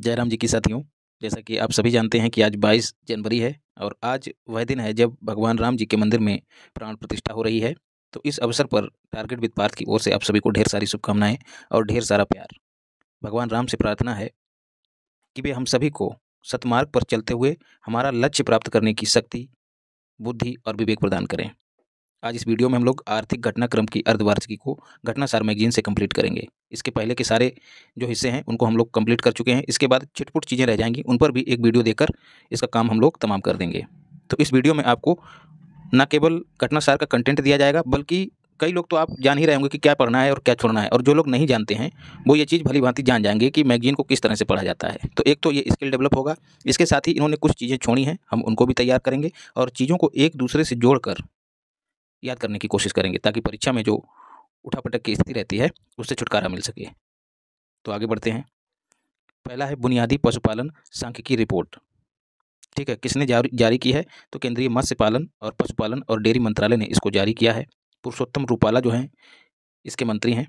जयराम जी की साथियों जैसा कि आप सभी जानते हैं कि आज 22 जनवरी है और आज वह दिन है जब भगवान राम जी के मंदिर में प्राण प्रतिष्ठा हो रही है तो इस अवसर पर टारगेट विद पार्थ की ओर से आप सभी को ढेर सारी शुभकामनाएं और ढेर सारा प्यार भगवान राम से प्रार्थना है कि वे हम सभी को सतमार्ग पर चलते हुए हमारा लक्ष्य प्राप्त करने की शक्ति बुद्धि और विवेक प्रदान करें आज इस वीडियो में हम लोग आर्थिक घटनाक्रम की अर्धवार्षिकी को घटनासार मैगजीन से कंप्लीट करेंगे इसके पहले के सारे जो हिस्से हैं उनको हम लोग कंप्लीट कर चुके हैं इसके बाद छिटपुट चीज़ें रह जाएंगी उन पर भी एक वीडियो देकर इसका काम हम लोग तमाम कर देंगे तो इस वीडियो में आपको न केवल घटनासार का कंटेंट दिया जाएगा बल्कि कई लोग तो आप जान ही रहे होंगे कि क्या पढ़ना है और क्या छोड़ना है और जो लोग नहीं जानते हैं वो ये चीज़ भली भांति जान जाएंगे कि मैगजीन को किस तरह से पढ़ा जाता है तो एक तो ये स्किल डेवलप होगा इसके साथ ही इन्होंने कुछ चीज़ें छोड़ी हैं हम उनको भी तैयार करेंगे और चीज़ों को एक दूसरे से जोड़कर याद करने की कोशिश करेंगे ताकि परीक्षा में जो उठा पटक की स्थिति रहती है उससे छुटकारा मिल सके तो आगे बढ़ते हैं पहला है बुनियादी पशुपालन सांख्यिकी रिपोर्ट ठीक है किसने जारी जारी की है तो केंद्रीय मत्स्य पालन और पशुपालन और डेयरी मंत्रालय ने इसको जारी किया है पुरुषोत्तम रूपाला जो हैं इसके मंत्री हैं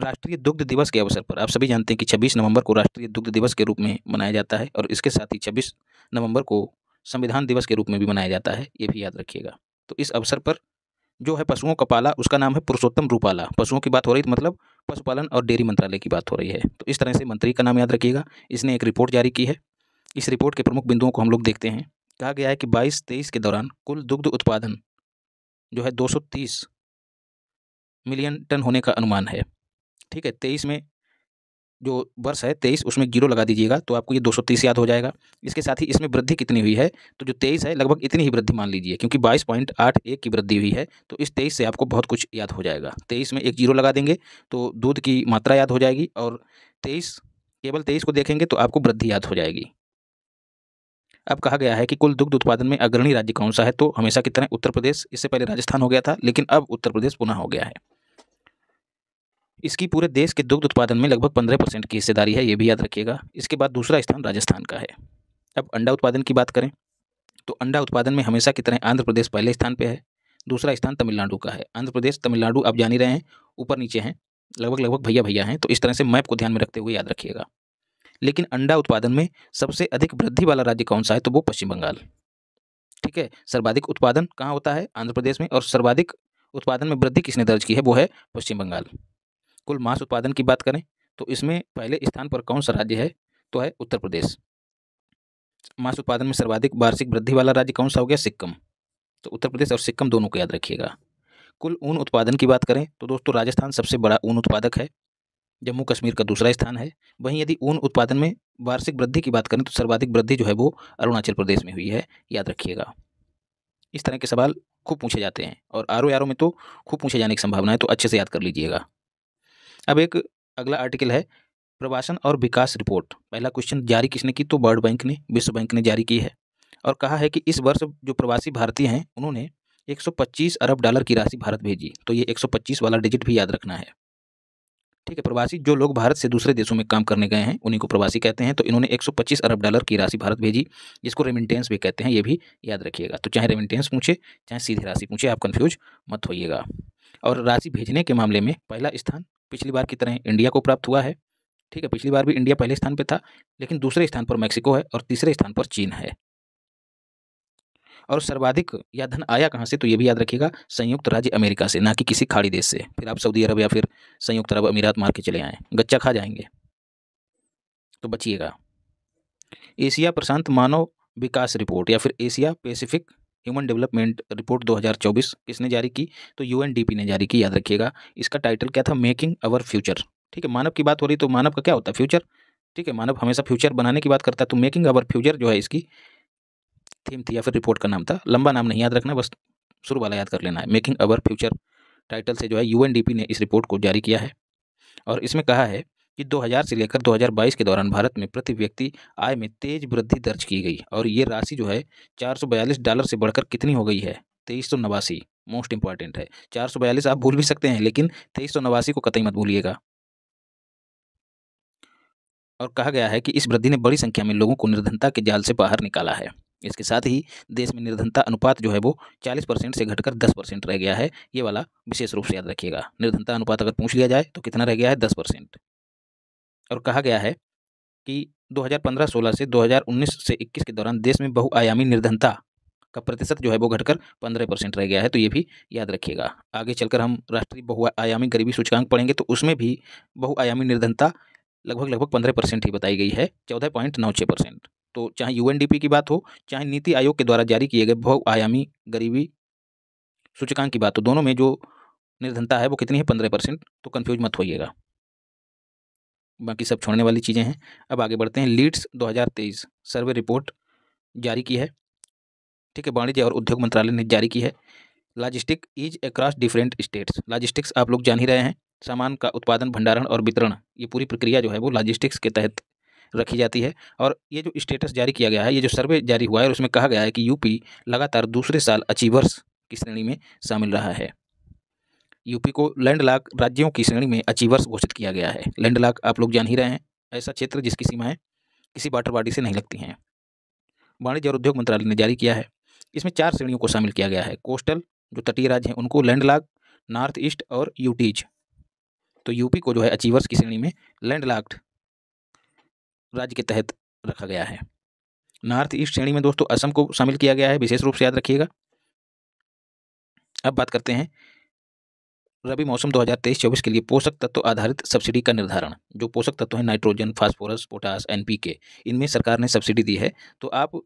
राष्ट्रीय दुग्ध दिवस के अवसर पर आप सभी जानते हैं कि 26 नवंबर को राष्ट्रीय दुग्ध दिवस के रूप में मनाया जाता है और इसके साथ ही 26 नवंबर को संविधान दिवस के रूप में भी मनाया जाता है ये भी याद रखिएगा तो इस अवसर पर जो है पशुओं का पाला उसका नाम है पुरुषोत्तम रूपाला पशुओं की बात हो रही तो मतलब पशुपालन और डेयरी मंत्रालय की बात हो रही है तो इस तरह से मंत्री का नाम याद रखिएगा इसने एक रिपोर्ट जारी की है इस रिपोर्ट के प्रमुख बिंदुओं को हम लोग देखते हैं कहा गया है कि बाईस तेईस के दौरान कुल दुग्ध उत्पादन जो है दो मिलियन टन होने का अनुमान है ठीक है तेईस में जो वर्ष है तेईस उसमें जीरो लगा दीजिएगा तो आपको ये दो सौ याद हो जाएगा इसके साथ ही इसमें वृद्धि कितनी हुई है तो जो तेईस है लगभग इतनी ही वृद्धि मान लीजिए क्योंकि बाईस पॉइंट आठ एक की वृद्धि हुई है तो इस तेईस से आपको बहुत कुछ याद हो जाएगा तेईस में एक जीरो लगा देंगे तो दूध की मात्रा याद हो जाएगी और तेईस केवल तेईस को देखेंगे तो आपको वृद्धि याद हो जाएगी अब कहा गया है कि कुल दुग्ध उत्पादन में अग्रणी राज्य कौन सा है तो हमेशा की तरह उत्तर प्रदेश इससे पहले राजस्थान हो गया था लेकिन अब उत्तर प्रदेश पुनः हो गया है इसकी पूरे देश के दुग्ध उत्पादन में लगभग पंद्रह परसेंट की हिस्सेदारी है ये भी याद रखिएगा इसके बाद दूसरा स्थान राजस्थान का है अब अंडा उत्पादन की बात करें तो अंडा उत्पादन में हमेशा की तरह आंध्र प्रदेश पहले स्थान पर है दूसरा स्थान तमिलनाडु का है आंध्र प्रदेश तमिलनाडु आप जान ही रहे हैं ऊपर नीचे हैं लगभग लगभग भैया भैया हैं तो इस तरह से मैप को ध्यान में रखते हुए याद रखिएगा लेकिन अंडा उत्पादन में सबसे अधिक वृद्धि वाला राज्य कौन सा है तो वो पश्चिम बंगाल ठीक है सर्वाधिक उत्पादन कहाँ होता है आंध्र प्रदेश में और सर्वाधिक उत्पादन में वृद्धि किसने दर्ज की है वो है पश्चिम बंगाल कुल मांस उत्पादन की बात करें तो इसमें पहले स्थान पर कौन सा राज्य है तो है उत्तर प्रदेश मांस उत्पादन में सर्वाधिक वार्षिक वृद्धि वाला राज्य कौन सा हो गया सिक्किम तो उत्तर प्रदेश और सिक्किम दोनों को याद रखिएगा कुल ऊन उत्पादन की बात करें तो दोस्तों राजस्थान सबसे बड़ा ऊन उत्पादक है जम्मू कश्मीर का दूसरा स्थान है वहीं यदि ऊन उत्पादन में वार्षिक वृद्धि की बात करें तो सर्वाधिक वृद्धि जो है वो अरुणाचल प्रदेश में हुई है याद रखिएगा इस तरह के सवाल खूब पूछे जाते हैं और आर ओ में तो खूब पूछे जाने की संभावना है तो अच्छे से याद कर लीजिएगा अब एक अगला आर्टिकल है प्रवासन और विकास रिपोर्ट पहला क्वेश्चन जारी किसने की तो वर्ल्ड बैंक ने विश्व बैंक ने जारी की है और कहा है कि इस वर्ष जो प्रवासी भारतीय हैं उन्होंने 125 अरब डॉलर की राशि भारत भेजी तो ये 125 वाला डिजिट भी याद रखना है ठीक है प्रवासी जो लोग भारत से दूसरे देशों में काम करने गए हैं उन्हीं को प्रवासी कहते हैं तो इन्होंने 125 अरब डॉलर की राशि भारत भेजी जिसको रेमिटेंस भी कहते हैं ये भी याद रखिएगा तो चाहे रेमिटेंस पूछे चाहे सीधी राशि पूछे आप कन्फ्यूज मत होइएगा और राशि भेजने के मामले में पहला स्थान पिछली बार की तरह इंडिया को प्राप्त हुआ है ठीक है पिछली बार भी इंडिया पहले स्थान पर था लेकिन दूसरे स्थान पर मैक्सिको है और तीसरे स्थान पर चीन है और सर्वाधिक या धन आया कहाँ से तो ये भी याद रखिएगा संयुक्त राज्य अमेरिका से ना कि किसी खाड़ी देश से फिर आप सऊदी अरब या फिर संयुक्त अरब अमीरात मार के चले आएँ गच्चा खा जाएंगे तो बचिएगा एशिया प्रशांत मानव विकास रिपोर्ट या फिर Asia Pacific human development report 2024 किसने जारी की तो यूएनडीपी ने जारी की याद रखिएगा इसका टाइटल क्या था मेकिंग अवर फ्यूचर ठीक है मानव की बात हो रही तो मानव का क्या होता है फ्यूचर ठीक है मानव हमेशा फ्यूचर बनाने की बात करता है तो मेकिंग अवर फ्यूचर जो है इसकी थीम थी या फिर रिपोर्ट का नाम था लंबा नाम नहीं याद रखना बस शुरू वाला याद कर लेना है मेकिंग अवर फ्यूचर टाइटल से जो है यूएनडीपी ने इस रिपोर्ट को जारी किया है और इसमें कहा है कि 2000 से लेकर 2022 के दौरान भारत में प्रति व्यक्ति आय में तेज वृद्धि दर्ज की गई और ये राशि जो है चार डॉलर से बढ़कर कितनी हो गई है तेईस सौ नवासी मोस्ट इंपॉर्टेंट है चार सौ बयालीस आप भूल भी सकते हैं लेकिन तेईस सौ नवासी को कतई मत भूलिएगा और कहा गया है कि इस वृद्धि ने बड़ी संख्या में लोगों को निर्धनता के जाल से बाहर निकाला है इसके साथ ही देश में निर्धनता अनुपात जो है वो 40 परसेंट से घटकर 10 परसेंट रह गया है ये वाला विशेष रूप से याद रखिएगा निर्धनता अनुपात अगर पूछ लिया जाए तो कितना रह गया है 10 परसेंट और कहा गया है कि 2015-16 से 2019 से 21 के दौरान देश में बहुआयामी निर्धनता का प्रतिशत जो है वो घटकर पंद्रह परसेंट रह गया है तो ये भी याद रखिएगा आगे चलकर हम राष्ट्रीय बहुआयामी गरीबी सूचकांक पढ़ेंगे तो उसमें भी बहुआयामी निर्धनता लगभग लगभग पंद्रह परसेंट ही बताई गई है चौदह पॉइंट नौ छः परसेंट तो चाहे यूएनडीपी की बात हो चाहे नीति आयोग के द्वारा जारी किए गए बहुआयामी गरीबी सूचकांक की बात हो दोनों में जो निर्धनता है वो कितनी है पंद्रह परसेंट तो कन्फ्यूज मत होइएगा बाकी सब छोड़ने वाली चीज़ें हैं अब आगे बढ़ते हैं लीड्स 2023 सर्वे रिपोर्ट जारी की है ठीक है वाणिज्य और उद्योग मंत्रालय ने जारी की है logistic ease across different states logistics आप लोग जान ही रहे हैं सामान का उत्पादन भंडारण और वितरण ये पूरी प्रक्रिया जो है वो लॉजिस्टिक्स के तहत रखी जाती है और ये जो स्टेटस जारी किया गया है ये जो सर्वे जारी हुआ है उसमें कहा गया है कि यूपी लगातार दूसरे साल अचीवर्स की श्रेणी में शामिल रहा है यूपी को लैंडलॉक राज्यों की श्रेणी में अचीवर्स घोषित किया गया है लैंडलॉक आप लोग जान ही रहे हैं ऐसा क्षेत्र जिसकी सीमाएँ किसी वाटर बॉडी से नहीं लगती हैं वाणिज्य और उद्योग मंत्रालय ने जारी किया है इसमें चार श्रेणियों को शामिल किया गया है कोस्टल जो तटीय राज्य हैं उनको लैंडलॉक नॉर्थ ईस्ट और यूटीज तो यूपी को जो है अचीवर्स की श्रेणी में लैंडलॉक्ड राज्य के तहत रखा गया है नॉर्थ ईस्ट श्रेणी में दोस्तों असम को शामिल किया गया है विशेष रूप से याद रखिएगा अब बात करते हैं रबी मौसम 2023-24 के लिए पोषक तत्व आधारित सब्सिडी का निर्धारण जो पोषक तत्व हैं नाइट्रोजन फास्फोरस पोटास एनपीके इनमें सरकार ने सब्सिडी दी है तो आप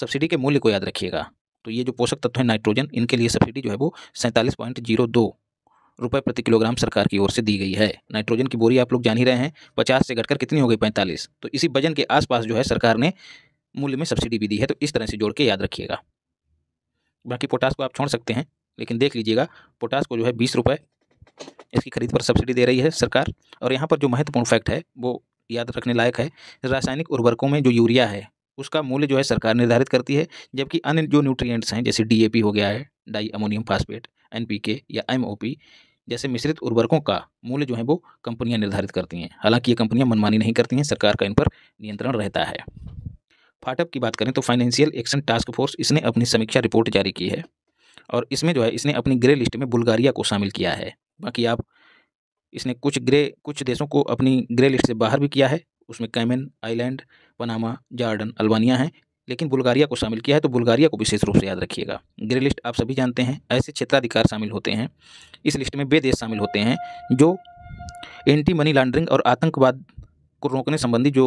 सब्सिडी के मूल्य को याद रखिएगा तो ये जो पोषक तत्व हैं नाइट्रोजन इनके लिए सब्सिडी जो है वो सैंतालीस पॉइंट जीरो दो रुपये प्रति किलोग्राम सरकार की ओर से दी गई है नाइट्रोजन की बोरी आप लोग जान ही रहे हैं पचास से घटकर कितनी हो गई पैंतालीस तो इसी वजन के आसपास जो है सरकार ने मूल्य में सब्सिडी भी दी है तो इस तरह से जोड़ के याद रखिएगा बाकी पोटास को आप छोड़ सकते हैं लेकिन देख लीजिएगा पोटास को जो है बीस रुपये इसकी खरीद पर सब्सिडी दे रही है सरकार और यहाँ पर जो महत्वपूर्ण फैक्ट है वो याद रखने लायक है रासायनिक उर्वरकों में जो यूरिया है उसका मूल्य जो है सरकार निर्धारित करती है जबकि अन्य जो न्यूट्रिएंट्स हैं जैसे डीएपी हो गया है डाई अमोनियम फास्फेट एनपीके या एमओपी जैसे मिश्रित उर्वरकों का मूल्य जो है वो कंपनियां निर्धारित करती हैं हालांकि ये कंपनियां मनमानी नहीं करती हैं सरकार का इन पर नियंत्रण रहता है फाटअप की बात करें तो फाइनेंशियल एक्शन टास्क फोर्स इसने अपनी समीक्षा रिपोर्ट जारी की है और इसमें जो है इसने अपनी ग्रे लिस्ट में बुल्गारिया को शामिल किया है बाकी आप इसने कुछ ग्रे कुछ देशों को अपनी ग्रे लिस्ट से बाहर भी किया है उसमें Cayman Island Panama Jordan Albania हैं लेकिन बुल्गारिया को शामिल किया है तो बुल्गारिया को विशेष रूप से याद रखिएगा ग्रे लिस्ट आप सभी जानते हैं ऐसे क्षेत्राधिकार शामिल होते हैं इस लिस्ट में वे देश शामिल होते हैं जो एंटी मनी लॉन्ड्रिंग और आतंकवाद को रोकने संबंधी जो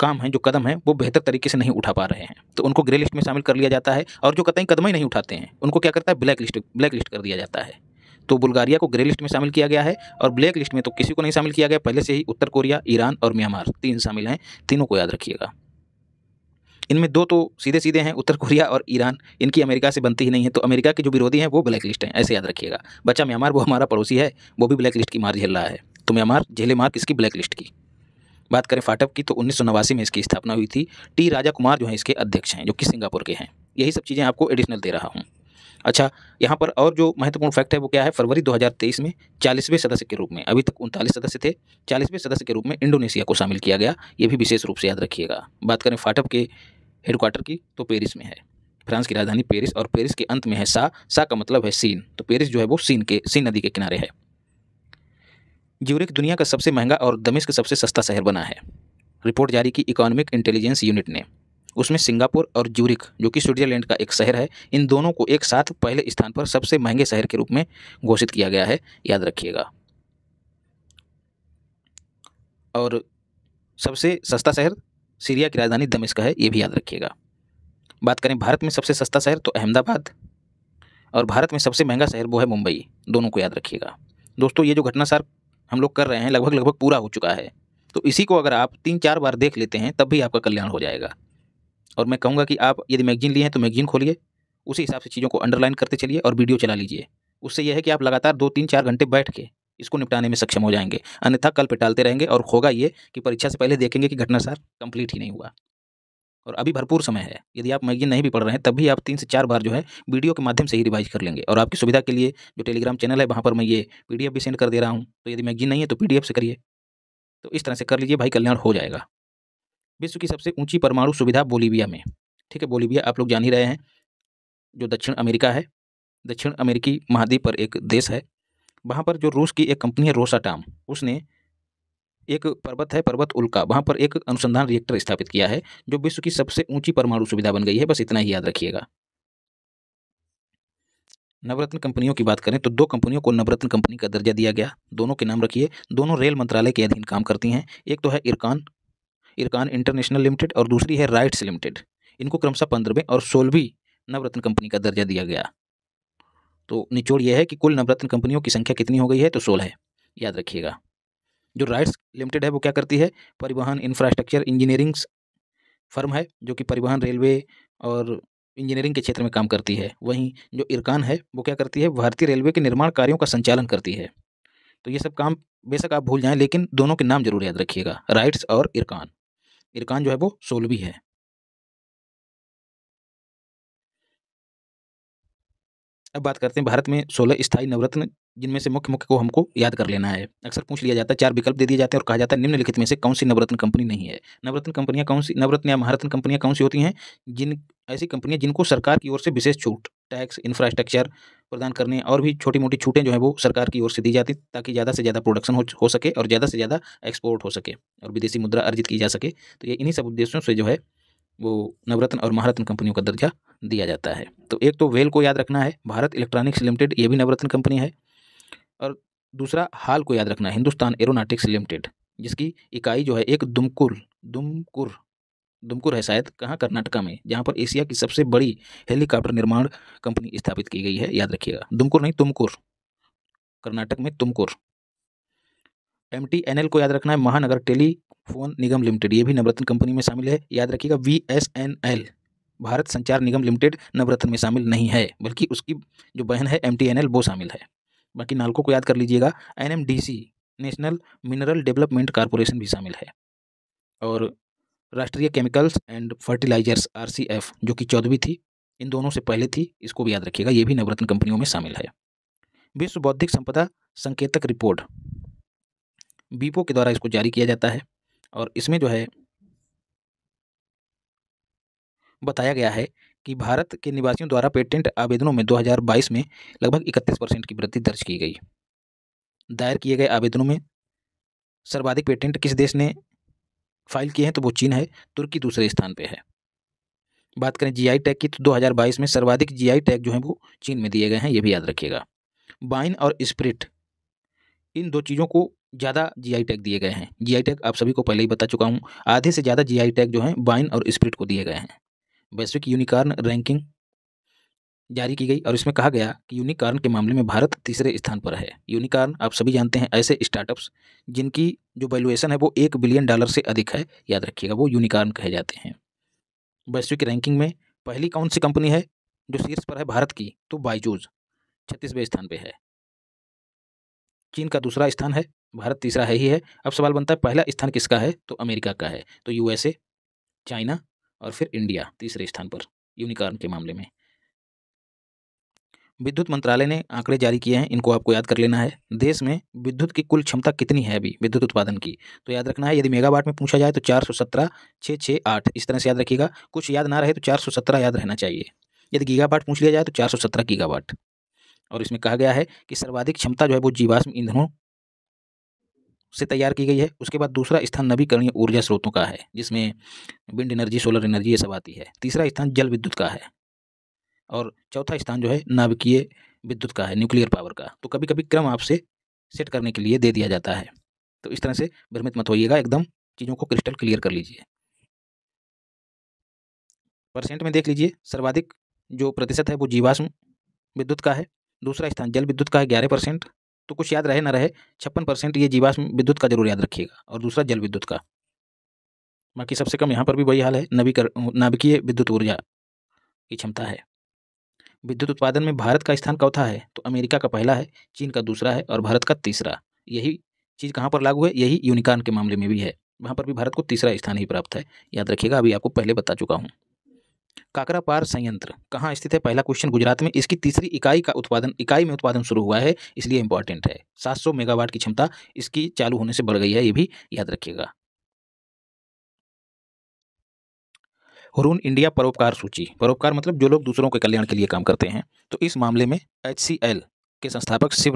काम है जो कदम है वो बेहतर तरीके से नहीं उठा पा रहे हैं तो उनको ग्रे लिस्ट में शामिल कर लिया जाता है और जो कतई कदम ही नहीं उठाते हैं उनको क्या करता है ब्लैक लिस्ट ब्लैक लिस्ट कर दिया जाता है तो बुल्गारिया को ग्रे लिस्ट में शामिल किया गया है और ब्लैक लिस्ट में तो किसी को नहीं शामिल किया गया पहले से ही उत्तर कोरिया ईरान और म्यांमार तीन शामिल हैं तीनों को याद रखिएगा इनमें दो तो सीधे सीधे हैं उत्तर कोरिया और ईरान इनकी अमेरिका से बनती ही नहीं है तो अमेरिका के जो विरोधी हैं वो ब्लैक लिस्ट हैं ऐसे याद रखिएगा बच्चा म्यांमार वो हमारा पड़ोसी है वो भी ब्लैक लिस्ट की मार झेल रहा है तो म्यांमार झेले मार किसकी ब्लैक लिस्ट की बात करें फाटक की तो उन्नीस में इसकी स्थापना हुई थी टी राजा कुमार जो हैं इसके अध्यक्ष हैं जो कि सिंगापुर के हैं यही सब चीज़ें आपको एडिशनल दे रहा हूँ अच्छा यहाँ पर और जो महत्वपूर्ण फैक्ट है वो क्या है फरवरी 2023 में चालीसवें सदस्य के रूप में अभी तक उनतालीस सदस्य थे चालीसवें सदस्य के रूप में इंडोनेशिया को शामिल किया गया ये भी विशेष रूप से याद रखिएगा बात करें फाटप के हेडक्वार्टर की तो पेरिस में है फ्रांस की राजधानी पेरिस और पेरिस के अंत में है सा सा का मतलब है सीन तो पेरिस जो है वो सीन के सीन नदी के किनारे है ज्यूरिक दुनिया का सबसे महंगा और दमिश्क सबसे सस्ता शहर बना है रिपोर्ट जारी की इकोनॉमिक इंटेलिजेंस यूनिट ने उसमें सिंगापुर और ज्यूरिक जो कि स्विट्जरलैंड का एक शहर है इन दोनों को एक साथ पहले स्थान पर सबसे महंगे शहर के रूप में घोषित किया गया है याद रखिएगा और सबसे सस्ता शहर सीरिया की राजधानी दमिश्क है ये भी याद रखिएगा बात करें भारत में सबसे सस्ता शहर तो अहमदाबाद और भारत में सबसे महंगा शहर वो है मुंबई दोनों को याद रखिएगा दोस्तों ये जो घटना सार हम लोग कर रहे हैं लगभग लगभग पूरा हो चुका है तो इसी को अगर आप तीन चार बार देख लेते हैं तब भी आपका कल्याण हो जाएगा और मैं कहूँगा कि आप यदि मैगजीन लिए हैं तो मैगजीन खोलिए उसी हिसाब से चीज़ों को अंडरलाइन करते चलिए और वीडियो चला लीजिए उससे यह है कि आप लगातार दो तीन चार घंटे बैठ के इसको निपटाने में सक्षम हो जाएंगे अन्यथा कल पे टालते रहेंगे और होगा ये कि परीक्षा से पहले देखेंगे कि घटनासार कंप्लीट ही नहीं हुआ और अभी भरपूर समय है यदि आप मैगजीन नहीं भी पढ़ रहे हैं तब भी आप तीन से चार बार जो है वीडियो के माध्यम से ही रिवाइज कर लेंगे और आपकी सुविधा के लिए जो टेलीग्राम चैनल है वहाँ पर मैं ये पी भी सेंड कर दे रहा हूँ तो यदि मैगजीन नहीं है तो पी से करिए तो इस तरह से कर लीजिए भाई कल्याण हो जाएगा विश्व की सबसे ऊँची परमाणु सुविधा बोलीविया में ठीक है बोलीविया आप लोग जान ही रहे हैं जो दक्षिण अमेरिका है दक्षिण अमेरिकी महाद्वीप पर एक देश है वहाँ पर जो रूस की एक कंपनी है रोसाटाम उसने एक पर्वत है पर्वत उल्का वहाँ पर एक अनुसंधान रिएक्टर स्थापित किया है जो विश्व की सबसे ऊंची परमाणु सुविधा बन गई है बस इतना ही याद रखिएगा नवरत्न कंपनियों की बात करें तो दो कंपनियों को नवरत्न कंपनी का दर्जा दिया गया दोनों के नाम रखिए दोनों रेल मंत्रालय के अधीन काम करती हैं एक तो है इरकान इरकान इंटरनेशनल लिमिटेड और दूसरी है राइट्स लिमिटेड इनको क्रमशः पंद्रहवें और सोलहवीं नवरत्न कंपनी का दर्जा दिया गया तो निचोड़ यह है कि कुल नवरत्न कंपनियों की संख्या कितनी हो गई है तो सोलह है याद रखिएगा जो राइट्स लिमिटेड है वो क्या करती है परिवहन इंफ्रास्ट्रक्चर इंजीनियरिंग्स फर्म है जो कि परिवहन रेलवे और इंजीनियरिंग के क्षेत्र में काम करती है वहीं जो इरकान है वो क्या करती है भारतीय रेलवे के निर्माण कार्यों का संचालन करती है तो ये सब काम बेशक आप भूल जाएं लेकिन दोनों के नाम जरूर याद रखिएगा राइट्स और इरकान इरकान जो है वो सोलवी है अब बात करते हैं भारत में सोलह स्थायी नवरत्न जिनमें से मुख्य मुख्य को हमको याद कर लेना है अक्सर पूछ लिया जाता है चार विकल्प दे दिए जाते हैं और कहा जाता है निम्नलिखित में से कौन सी नवरत्न कंपनी नहीं है नवरत्न कंपनियां कौन सी नवरत्न या महारत्न कंपनियां कौन सी होती हैं जिन ऐसी कंपनियां जिनको सरकार की ओर से विशेष छूट टैक्स इंफ्रास्ट्रक्चर प्रदान करने और भी छोटी मोटी छूटें जो है वो सरकार की ओर से दी जाती ताकि ज़्यादा से ज़्यादा प्रोडक्शन हो, हो सके और ज़्यादा से ज़्यादा एक्सपोर्ट हो सके और विदेशी मुद्रा अर्जित की जा सके तो ये इन्हीं सब उद्देश्यों से जो है वो नवरत्न और महारत्न कंपनियों का दर्जा दिया जाता है तो एक तो वेल को याद रखना है भारत इलेक्ट्रॉनिक्स लिमिटेड ये भी नवरत्न कंपनी है और दूसरा हाल को याद रखना है हिंदुस्तान एरोनाटिक्स लिमिटेड जिसकी इकाई जो है एक दुमकुर दुमकुर दुमकुर है शायद कहाँ कर्नाटका में जहाँ पर एशिया की सबसे बड़ी हेलीकॉप्टर निर्माण कंपनी स्थापित की गई है याद रखिएगा दुमकुर नहीं तुमकुर कर्नाटक में तुमकुर एम को याद रखना है महानगर टेली फोन निगम लिमिटेड ये भी नवरत्न कंपनी में शामिल है याद रखिएगा B S N L Bharat Sanchar Nigam limited नवरत्न में शामिल नहीं है बल्कि उसकी जो बहन है एम टी एन एल वो शामिल है बाकी नालको को याद कर लीजिएगा N M D C national mineral development corporation भी शामिल है और Rashtriya chemicals and fertilizers R C F जो कि चौदहवीं थी इन दोनों से पहले थी इसको भी याद रखिएगा ये भी नवरत्न कंपनियों में शामिल है विश्व बौद्धिक संपदा संकेतक रिपोर्ट बीपो के द्वारा इसको जारी किया जाता है और इसमें जो है बताया गया है कि भारत के निवासियों द्वारा पेटेंट आवेदनों में 2022 में लगभग 31 परसेंट की वृद्धि दर्ज की गई दायर किए गए आवेदनों में सर्वाधिक पेटेंट किस देश ने फाइल किए हैं तो वो चीन है तुर्की दूसरे स्थान पे है बात करें जीआई टैग की तो 2022 में सर्वाधिक जीआई टैग जो है वो चीन में दिए गए हैं ये भी याद रखिएगा बाइन और स्प्रिट इन दो चीज़ों को ज़्यादा जीआई टैग दिए गए हैं जीआई टैग आप सभी को पहले ही बता चुका हूँ आधे से ज़्यादा जीआई टैग जो हैं बाइन और स्प्रिट को दिए गए हैं वैश्विक यूनिकॉर्न रैंकिंग जारी की गई और इसमें कहा गया कि यूनिकॉर्न के मामले में भारत तीसरे स्थान पर है यूनिकॉर्न आप सभी जानते हैं ऐसे स्टार्टअप्स जिनकी जो वैल्यूएशन है वो एक बिलियन डॉलर से अधिक है याद रखिएगा वो यूनिकॉर्न कहे जाते हैं वैश्विक रैंकिंग में पहली कौन सी कंपनी है जो शीर्ष पर है भारत की तो बाइजूज छत्तीसवें स्थान पर है चीन का दूसरा स्थान है भारत तीसरा है ही है अब सवाल बनता है पहला स्थान किसका है तो अमेरिका का है तो यूएसए चाइना और फिर इंडिया तीसरे स्थान पर यूनिकॉर्न के मामले में विद्युत मंत्रालय ने आंकड़े जारी किए हैं इनको आपको याद कर लेना है देश में विद्युत की कुल क्षमता कितनी है अभी विद्युत उत्पादन की तो याद रखना है यदि मेगावाट में पूछा जाए तो चार सौ सत्रह छः छः आठ इस तरह से याद रखिएगा कुछ याद ना रहे तो चार सौ सत्रह याद रहना चाहिए यदि गीगावाट पूछ लिया जाए तो चार सौ सत्रह गीगावाट और इसमें कहा गया है कि सर्वाधिक क्षमता जो है वो जीवाश्म ईंधनों से तैयार की गई है उसके बाद दूसरा स्थान नवीकरणीय ऊर्जा स्रोतों का है जिसमें विंड एनर्जी सोलर एनर्जी ये सब आती है तीसरा स्थान जल विद्युत का है और चौथा स्थान जो है नाभिकीय विद्युत का है न्यूक्लियर पावर का तो कभी कभी क्रम आपसे सेट करने के लिए दे दिया जाता है तो इस तरह से भ्रमित मत होइएगा एकदम चीज़ों को क्रिस्टल क्लियर कर लीजिए परसेंट में देख लीजिए सर्वाधिक जो प्रतिशत है वो जीवाश्म विद्युत का है दूसरा स्थान जल विद्युत का है ग्यारह परसेंट तो कुछ याद रहे ना रहे छप्पन परसेंट ये जीवाश्म विद्युत का जरूर याद रखिएगा और दूसरा जल विद्युत का बाकी सबसे कम यहाँ पर भी वही हाल है नवीकर नाभिकीय विद्युत ऊर्जा की क्षमता है विद्युत उत्पादन में भारत का स्थान कौथा है तो अमेरिका का पहला है चीन का दूसरा है और भारत का तीसरा यही चीज़ कहाँ पर लागू है यही यूनिकॉर्न के मामले में भी है वहाँ पर भी भारत को तीसरा स्थान ही प्राप्त है याद रखिएगा अभी आपको पहले बता चुका हूँ काकरा पार संयंत्र कहाँ स्थित है पहला क्वेश्चन गुजरात में इसकी तीसरी इकाई का उत्पादन इकाई में उत्पादन शुरू हुआ है इसलिए इंपॉर्टेंट है 700 मेगावाट की क्षमता इसकी चालू होने से बढ़ गई है ये भी याद रखिएगा हरून इंडिया परोपकार सूची परोपकार मतलब जो लोग दूसरों के कल्याण के लिए काम करते हैं तो इस मामले में एच के संस्थापक शिव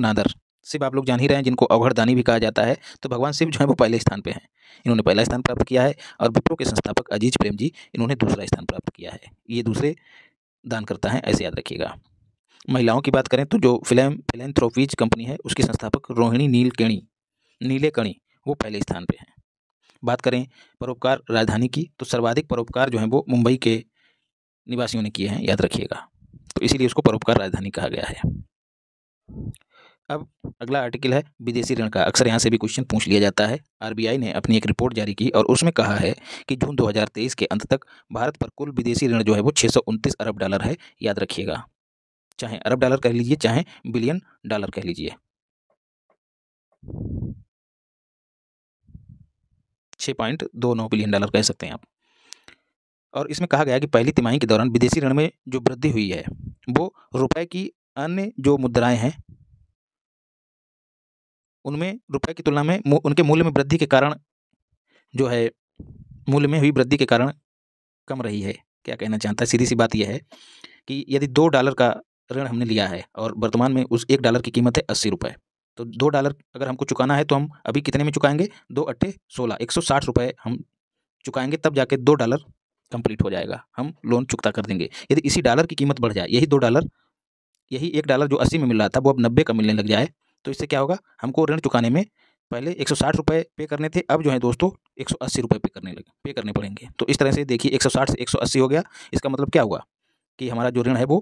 शिव आप लोग जान ही रहे हैं जिनको अवहरदानी भी कहा जाता है तो भगवान शिव जो है वो पहले स्थान पे हैं इन्होंने पहला स्थान प्राप्त किया है और विप्रो के संस्थापक अजीज प्रेम जी इन्होंने दूसरा स्थान प्राप्त किया है ये दूसरे दान करता है ऐसे याद रखिएगा महिलाओं की बात करें तो जो फिलैम फिलेंथ्रोफीज कंपनी है उसकी संस्थापक रोहिणी नील कणी नीले कणी वो पहले स्थान पर हैं बात करें परोपकार राजधानी की तो सर्वाधिक परोपकार जो है वो मुंबई के निवासियों ने किए हैं याद रखिएगा तो इसीलिए उसको परोपकार राजधानी कहा गया है अब अगला आर्टिकल है विदेशी ऋण का अक्सर यहाँ से भी क्वेश्चन पूछ लिया जाता है आरबीआई ने अपनी एक रिपोर्ट जारी की और उसमें कहा है कि जून 2023 के अंत तक भारत पर कुल विदेशी ऋण जो है वो छः अरब डॉलर है याद रखिएगा चाहे अरब डॉलर कह लीजिए चाहे बिलियन डॉलर कह लीजिए छः पॉइंट दो नौ बिलियन डॉलर कह सकते हैं आप और इसमें कहा गया कि पहली तिमाही के दौरान विदेशी ऋण में जो वृद्धि हुई है वो रुपए की अन्य जो मुद्राएं हैं उनमें रुपए की तुलना में उनके मूल्य में वृद्धि के कारण जो है मूल्य में हुई वृद्धि के कारण कम रही है क्या कहना चाहता है सीधी सी बात यह है कि यदि दो डॉलर का ऋण हमने लिया है और वर्तमान में उस एक डॉलर की कीमत है अस्सी रुपये तो दो डॉलर अगर हमको चुकाना है तो हम अभी कितने में चुकाएंगे दो अट्ठे सोलह एक सौ साठ रुपये हम चुकाएंगे तब जाके दो डॉलर कंप्लीट हो जाएगा हम लोन चुकता कर देंगे यदि इसी डॉलर की कीमत बढ़ जाए यही दो डॉलर यही एक डॉलर जो अस्सी में मिल रहा था वो अब नब्बे का मिलने लग जाए तो इससे क्या होगा हमको ऋण चुकाने में पहले एक सौ पे करने थे अब जो है दोस्तों एक सौ पे करने लगे पे करने पड़ेंगे तो इस तरह से देखिए एक से एक हो गया इसका मतलब क्या हुआ कि हमारा जो ऋण है वो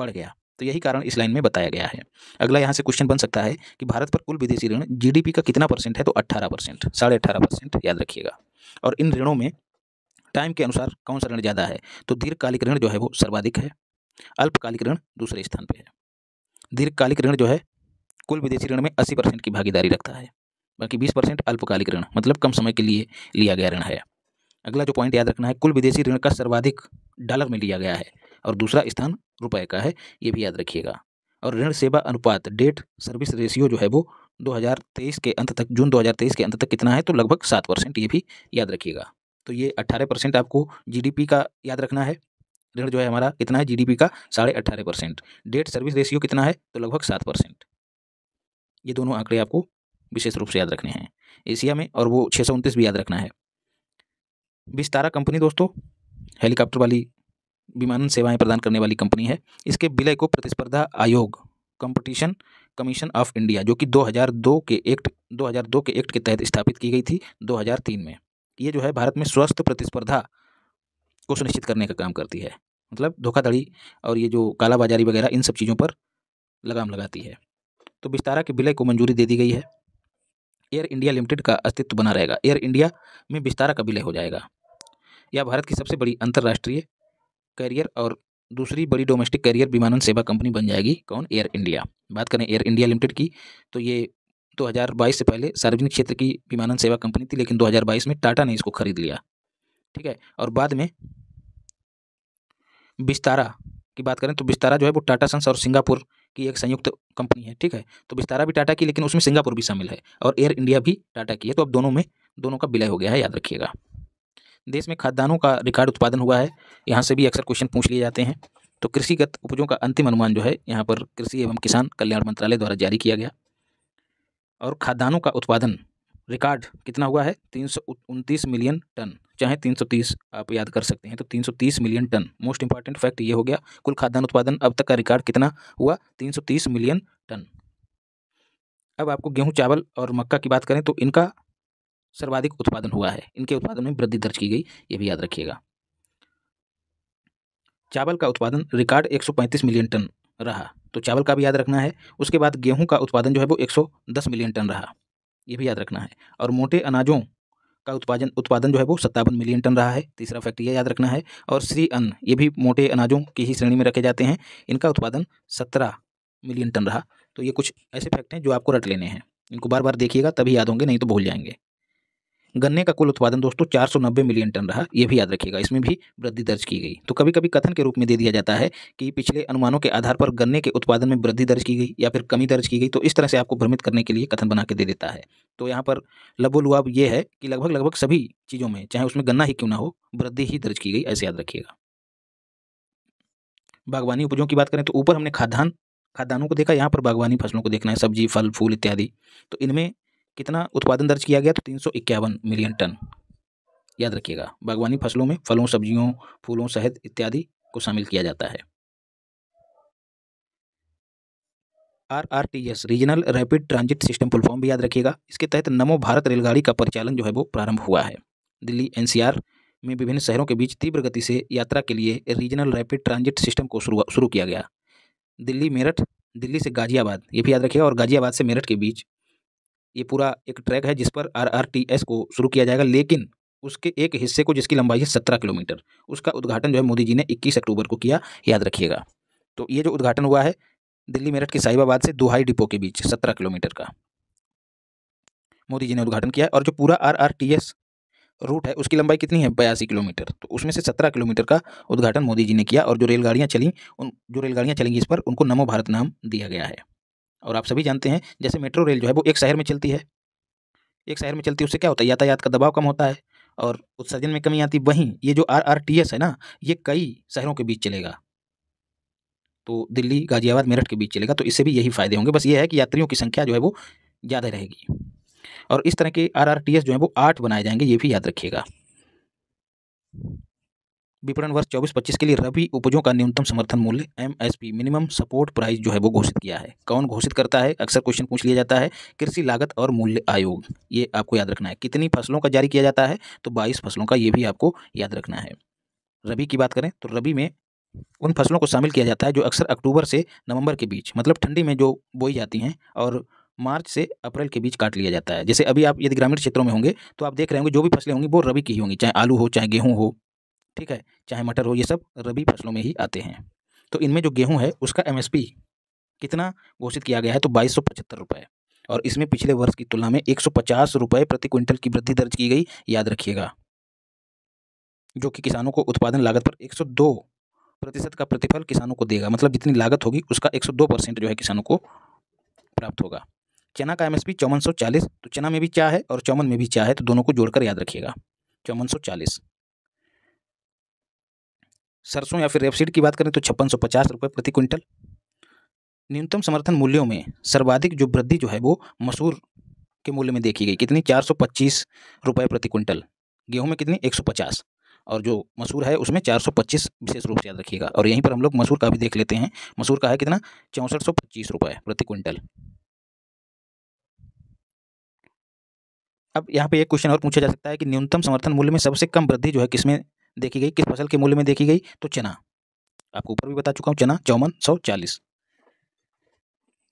बढ़ गया तो यही कारण इस लाइन में बताया गया है अगला यहाँ से क्वेश्चन बन सकता है कि भारत पर कुल विदेशी ऋण जीडीपी का कितना परसेंट है तो अट्ठारह परसेंट साढ़े अट्ठारह परसेंट याद रखिएगा और इन ऋणों में टाइम के अनुसार कौन सा ऋण ज़्यादा है तो दीर्घकालिक ऋण जो है वो सर्वाधिक है अल्पकालिक ऋण दूसरे स्थान पर है दीर्घकालिक ऋण जो है कुल विदेशी ऋण में अस्सी परसेंट की भागीदारी रखता है बाकी बीस परसेंट अल्पकालिक ऋण मतलब कम समय के लिए लिया गया ऋण है अगला जो पॉइंट याद रखना है कुल विदेशी ऋण का सर्वाधिक डॉलर में लिया गया है और दूसरा स्थान रुपये का है ये भी याद रखिएगा और ऋण सेवा अनुपात डेट सर्विस रेशियो जो है वो 2023 के अंत तक जून 2023 के अंत तक कितना है तो लगभग सात परसेंट ये भी याद रखिएगा तो ये अट्ठारह परसेंट आपको जीडीपी का याद रखना है ऋण जो है हमारा कितना है जीडीपी का साढ़े अट्ठारह परसेंट डेट सर्विस रेशियो कितना है तो लगभग सात परसेंट ये दोनों आंकड़े आपको विशेष रूप से याद रखने हैं एशिया में और वो छः सौ उनतीस भी याद रखना है विस्तारा कंपनी दोस्तों हेलीकॉप्टर वाली विमान सेवाएं प्रदान करने वाली कंपनी है इसके विलय को प्रतिस्पर्धा आयोग कंपटीशन कमीशन ऑफ इंडिया जो कि 2002 के एक्ट 2002 के एक्ट के तहत स्थापित की गई थी 2003 में ये जो है भारत में स्वस्थ प्रतिस्पर्धा को सुनिश्चित करने का काम करती है मतलब धोखाधड़ी और ये जो कालाबाजारी वगैरह इन सब चीज़ों पर लगाम लगाती है तो विस्तारा के विलय को मंजूरी दे दी गई है एयर इंडिया लिमिटेड का अस्तित्व बना रहेगा एयर इंडिया में विस्तारा का विलय हो जाएगा यह भारत की सबसे बड़ी अंतर्राष्ट्रीय कैरियर और दूसरी बड़ी डोमेस्टिक कैरियर विमानन सेवा कंपनी बन जाएगी कौन एयर इंडिया बात करें एयर इंडिया लिमिटेड की तो ये 2022 से पहले सार्वजनिक क्षेत्र की विमानन सेवा कंपनी थी लेकिन 2022 में टाटा ने इसको खरीद लिया ठीक है और बाद में विस्तारा की बात करें तो विस्तारा जो है वो टाटा सन्स और सिंगापुर की एक संयुक्त कंपनी है ठीक है तो विस्तारा भी टाटा की लेकिन उसमें सिंगापुर भी शामिल है और एयर इंडिया भी टाटा की है तो अब दोनों में दोनों का विलय हो गया है याद रखिएगा देश में खाद्यान्नों का रिकॉर्ड उत्पादन हुआ है यहाँ से भी अक्सर क्वेश्चन पूछ लिए जाते हैं तो कृषिगत उपजों का अंतिम अनुमान जो है यहाँ पर कृषि एवं किसान कल्याण मंत्रालय द्वारा जारी किया गया और खाद्यान्नों का उत्पादन रिकॉर्ड कितना हुआ है तीन सौ उनतीस मिलियन टन चाहे तीन सौ तीस आप याद कर सकते हैं तो तीन सौ तीस million ton most important fact ये हो गया कुल खाद्यान्न उत्पादन अब तक का रिकॉर्ड कितना हुआ तीन सौ तीस मिलियन टन अब आपको गेहूं चावल और मक्का की बात करें तो इनका सर्वाधिक उत्पादन हुआ है इनके उत्पादन में वृद्धि दर्ज की गई ये भी याद रखिएगा चावल का उत्पादन रिकॉर्ड पैंतीस मिलियन टन रहा तो चावल का भी याद रखना है उसके बाद गेहूँ का उत्पादन जो है वो दस मिलियन टन रहा ये भी याद रखना है और मोटे अनाजों का उत्पादन उत्पादन जो है वो सत्तावन मिलियन टन रहा है तीसरा फैक्ट ये याद रखना है और श्री अन्न ये भी मोटे अनाजों की ही श्रेणी में रखे जाते हैं इनका उत्पादन सत्रह मिलियन टन रहा तो ये कुछ ऐसे फैक्ट हैं जो आपको रट लेने हैं इनको बार बार देखिएगा तभी याद होंगे नहीं तो भूल जाएंगे गन्ने का कुल उत्पादन दोस्तों नब्बे मिलियन टन रहा यह भी याद रखिएगा इसमें भी वृद्धि दर्ज की गई तो कभी कभी कथन के रूप में दे दिया जाता है कि पिछले अनुमानों के आधार पर गन्ने के उत्पादन में वृद्धि दर्ज की गई या फिर कमी दर्ज की गई तो इस तरह से आपको भ्रमित करने के लिए कथन बना के दे देता है तो यहाँ पर लुआब ये है कि लगभग लगभग सभी चीज़ों में चाहे उसमें गन्ना ही क्यों ना हो वृद्धि ही दर्ज की गई ऐसे याद रखिएगा बागवानी उपजों की बात करें तो ऊपर हमने खाद्यान्न खाद्यान्नों को देखा यहाँ पर बागवानी फसलों को देखना है सब्जी फल फूल इत्यादि तो इनमें कितना उत्पादन दर्ज किया गया तो तीन मिलियन टन याद रखिएगा बागवानी फसलों में फलों सब्जियों फूलों शहद इत्यादि को शामिल किया जाता है R R T S regional rapid transit system full भी याद रखिएगा इसके तहत नमो भारत रेलगाड़ी का परिचालन जो है वो प्रारंभ हुआ है दिल्ली आर में विभिन्न शहरों के बीच तीव्र गति से यात्रा के लिए रीजनल रैपिड ट्रांजिट सिस्टम को शुरू शुरू किया गया दिल्ली मेरठ दिल्ली से गाजियाबाद ये भी याद रखिएगा और गाजियाबाद से मेरठ के बीच ये पूरा एक ट्रैक है जिस पर आर आर टी एस को शुरू किया जाएगा लेकिन उसके एक हिस्से को जिसकी लंबाई है सत्रह किलोमीटर उसका उद्घाटन जो है मोदी जी ने इक्कीस अक्टूबर को किया याद रखिएगा तो ये जो उद्घाटन हुआ है दिल्ली मेरठ के साहिबाबाद से दोहाई डिपो के बीच सत्रह किलोमीटर का मोदी जी ने उद्घाटन किया और जो पूरा R R T S route है उसकी लंबाई कितनी है बयासी किलोमीटर तो उसमें से सत्रह किलोमीटर का उद्घाटन मोदी जी ने किया और जो रेलगाड़ियाँ चली उन जो रेलगाड़ियाँ चलेंगी इस पर उनको नमो भारत नाम दिया गया है और आप सभी जानते हैं जैसे मेट्रो रेल जो है वो एक शहर में चलती है एक शहर में चलती है उससे क्या होता है यातायात का दबाव कम होता है और उत्सर्जन में कमी आती वहीं ये जो आर आर टी एस है ना ये कई शहरों के बीच चलेगा तो दिल्ली गाजियाबाद मेरठ के बीच चलेगा तो इससे भी यही फायदे होंगे बस ये है कि यात्रियों की संख्या जो है वो ज़्यादा रहेगी और इस तरह के आर आर टी एस जो है वो आठ बनाए जाएंगे ये भी याद रखिएगा विपणन वर्ष चौबीस पच्चीस के लिए रबी उपजों का न्यूनतम समर्थन मूल्य M S P minimum support price जो है वो घोषित किया है कौन घोषित करता है अक्सर क्वेश्चन पूछ लिया जाता है कृषि लागत और मूल्य आयोग ये आपको याद रखना है कितनी फसलों का जारी किया जाता है तो बाईस फसलों का ये भी आपको याद रखना है रबी की बात करें तो रबी में उन फसलों को शामिल किया जाता है जो अक्सर अक्टूबर से नवंबर के बीच मतलब ठंडी में जो बोई जाती हैं और मार्च से अप्रैल के बीच काट लिया जाता है जैसे अभी आप यदि ग्रामीण क्षेत्रों में होंगे तो आप देख रहे होंगे जो भी फसलें होंगी वो रबी की ही होंगी चाहे आलू हो चाहे गेहूँ हो ठीक है चाहे मटर हो ये सब रबी फसलों में ही आते हैं तो इनमें जो गेहूँ है उसका एम कितना घोषित किया गया है तो बाईस सौ और इसमें पिछले वर्ष की तुलना में एक सौ प्रति क्विंटल की वृद्धि दर्ज की गई याद रखिएगा जो कि किसानों को उत्पादन लागत पर 102 प्रतिशत का प्रतिफल किसानों को देगा मतलब जितनी लागत होगी उसका 102 परसेंट जो है किसानों को प्राप्त होगा चना का एमएसपी चौवन सौ चालीस तो चना में भी चाह है और चौवन में भी चाह है तो दोनों को जोड़कर याद रखिएगा चौवन सौ चालीस सरसों या फिर रेपसीड की बात करें तो छप्पन सौ पचास रुपये प्रति क्विंटल न्यूनतम समर्थन मूल्यों में सर्वाधिक जो वृद्धि जो है वो मसूर के मूल्य में देखी गई कितनी चार सौ पच्चीस रुपये प्रति क्विंटल गेहूँ में कितनी एक सौ पचास और जो मसूर है उसमें चार सौ पच्चीस विशेष रूप से याद रखिएगा और यहीं पर हम लोग मसूर का भी देख लेते हैं मसूर का है कितना चौंसठ सौ पच्चीस प्रति क्विंटल अब यहाँ पे एक क्वेश्चन और पूछा जा सकता है कि न्यूनतम समर्थन मूल्य में सबसे कम वृद्धि जो है किसमें देखी गई किस फसल के मूल्य में देखी गई तो चना आपको ऊपर भी बता चुका हूँ चना चौवन सौ चालीस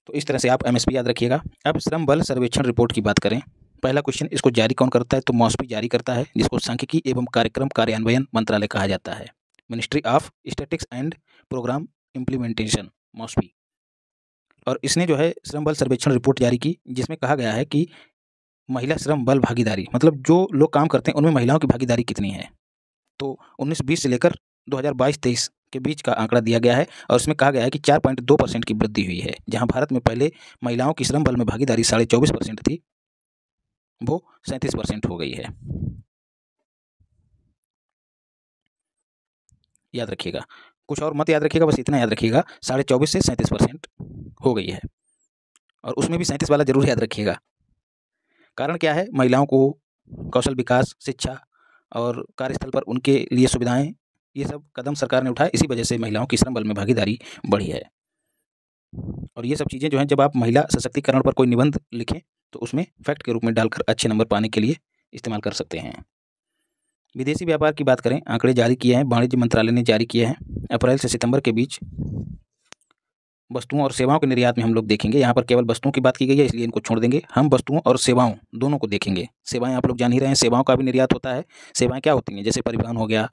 तो इस तरह से आप एमएसपी याद रखिएगा अब श्रम बल सर्वेक्षण रिपोर्ट की बात करें पहला क्वेश्चन इसको जारी कौन करता है तो मौसमी जारी करता है जिसको सांख्यिकी एवं कार्यक्रम कार्यान्वयन मंत्रालय कहा जाता है ministry of statistics and programme implementation मौसमी और इसने जो है श्रम बल सर्वेक्षण रिपोर्ट जारी की जिसमें कहा गया है कि महिला श्रम बल भागीदारी मतलब जो लोग काम करते हैं उनमें महिलाओं की भागीदारी कितनी है तो उन्नीस बीस से लेकर 2022-23 के बीच का आंकड़ा दिया गया है और उसमें कहा गया है कि 4.2 परसेंट की वृद्धि हुई है जहां भारत में पहले महिलाओं की श्रम बल में भागीदारी साढ़े चौबीस परसेंट थी वो सैंतीस परसेंट हो गई है याद रखिएगा कुछ और मत याद रखिएगा बस इतना याद रखिएगा साढ़े चौबीस से सैंतीस परसेंट हो गई है और उसमें भी सैंतीस वाला जरूर याद रखिएगा कारण क्या है महिलाओं को कौशल विकास शिक्षा और कार्यस्थल पर उनके लिए सुविधाएँ ये सब कदम सरकार ने उठाए इसी वजह से महिलाओं की श्रम बल में भागीदारी बढ़ी है और ये सब चीज़ें जो हैं जब आप महिला सशक्तिकरण पर कोई निबंध लिखें तो उसमें फैक्ट के रूप में डालकर अच्छे नंबर पाने के लिए इस्तेमाल कर सकते हैं विदेशी व्यापार की बात करें आंकड़े जारी किए हैं वाणिज्य मंत्रालय ने जारी किए हैं अप्रैल से सितंबर के बीच वस्तुओं और सेवाओं के निर्यात में हम लोग देखेंगे यहाँ पर केवल वस्तुओं की बात की गई है इसलिए इनको छोड़ देंगे हम वस्तुओं और सेवाओं दोनों को देखेंगे सेवाएं आप लोग जान ही रहे हैं सेवाओं का भी निर्यात होता है सेवाएं क्या होती हैं जैसे परिवहन हो गया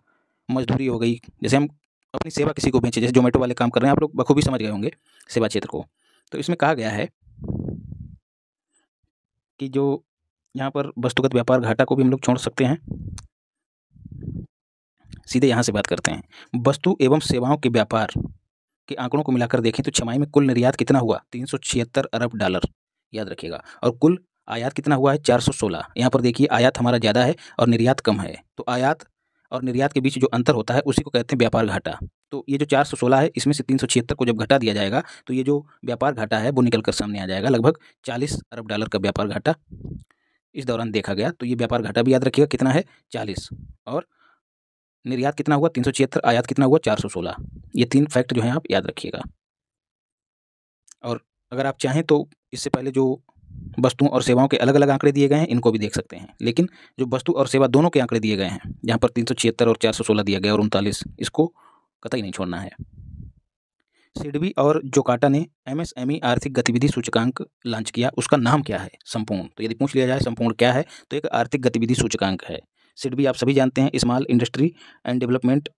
मजदूरी हो गई जैसे हम अपनी सेवा किसी को बेचें जैसे जोमेटो वाले काम कर रहे हैं आप लोग बखूबी समझ गए होंगे सेवा क्षेत्र को तो इसमें कहा गया है कि जो यहाँ पर वस्तुगत व्यापार घाटा को भी हम लोग छोड़ सकते हैं सीधे यहाँ से बात करते हैं वस्तु एवं सेवाओं के व्यापार के आंकड़ों को मिलाकर देखें तो छमाई में कुल निर्यात कितना हुआ तीन अरब डॉलर याद रखिएगा और कुल आयात कितना हुआ है 416 यहाँ पर देखिए आयात हमारा ज़्यादा है और निर्यात कम है तो आयात और निर्यात के बीच जो अंतर होता है उसी को कहते हैं व्यापार घाटा तो ये जो 416 है इसमें से तीन को जब घटा दिया जाएगा तो ये जो व्यापार घाटा है वो निकल कर सामने आ जाएगा लगभग चालीस अरब डॉलर का व्यापार घाटा इस दौरान देखा गया तो ये व्यापार घाटा भी याद रखिएगा कितना है चालीस और निर्यात कितना हुआ तीन सौ छिहत्तर आयात कितना हुआ चार सौ सोलह ये तीन फैक्ट जो हैं आप याद रखिएगा और अगर आप चाहें तो इससे पहले जो वस्तुओं और सेवाओं के अलग अलग आंकड़े दिए गए हैं इनको भी देख सकते हैं लेकिन जो वस्तु और सेवा दोनों के आंकड़े दिए गए हैं जहाँ पर तीन सौ छिहत्तर और चार सौ सोलह दिया गया और उनतालीस इसको कतई नहीं छोड़ना है सिडबी और जोकाटा ने एमएसएमई आर्थिक गतिविधि सूचकांक लॉन्च किया उसका नाम क्या है संपूर्ण तो यदि पूछ लिया जाए संपूर्ण क्या है तो एक आर्थिक गतिविधि सूचकांक है सिड भी आप सभी जानते हैं small industry and development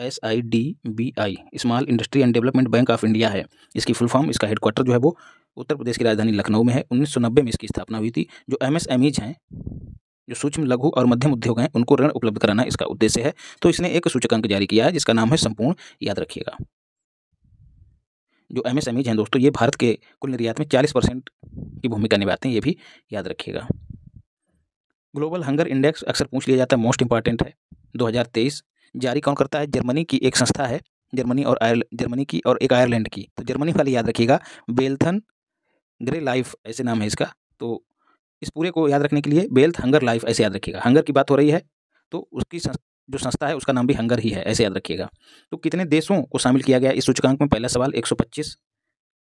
S I D B I small industry and development bank of India है इसकी फुल फॉर्म इसका हेडक्वार्टर जो है वो उत्तर प्रदेश की राजधानी लखनऊ में है उन्नीस में इसकी स्थापना हुई थी जो एम एस एम ईज हैं जो सूक्ष्म लघु और मध्यम उद्योग हैं उनको ऋण उपलब्ध कराना इसका उद्देश्य है तो इसने एक सूचकांक जारी किया है जिसका नाम है संपूर्ण याद रखिएगा जो एम एस एम ईज हैं दोस्तों ये भारत के कुल निर्यात में चालीस परसेंट की भूमिका निभाते हैं ये भी याद रखिएगा ग्लोबल हंगर इंडेक्स अक्सर पूछ लिया जाता है मोस्ट इंपॉर्टेंट है 2023 जारी कौन करता है जर्मनी की एक संस्था है जर्मनी और आयर जर्मनी की और एक आयरलैंड की तो जर्मनी वाली याद रखिएगा बेल्थन ग्रे लाइफ ऐसे नाम है इसका तो इस पूरे को याद रखने के लिए बेल्थ हंगर लाइफ ऐसे याद रखिएगा हंगर की बात हो रही है तो उसकी जो संस्था है उसका नाम भी हंगर ही है ऐसे याद रखिएगा तो कितने देशों को शामिल किया गया इस सूचकांक में पहला सवाल एक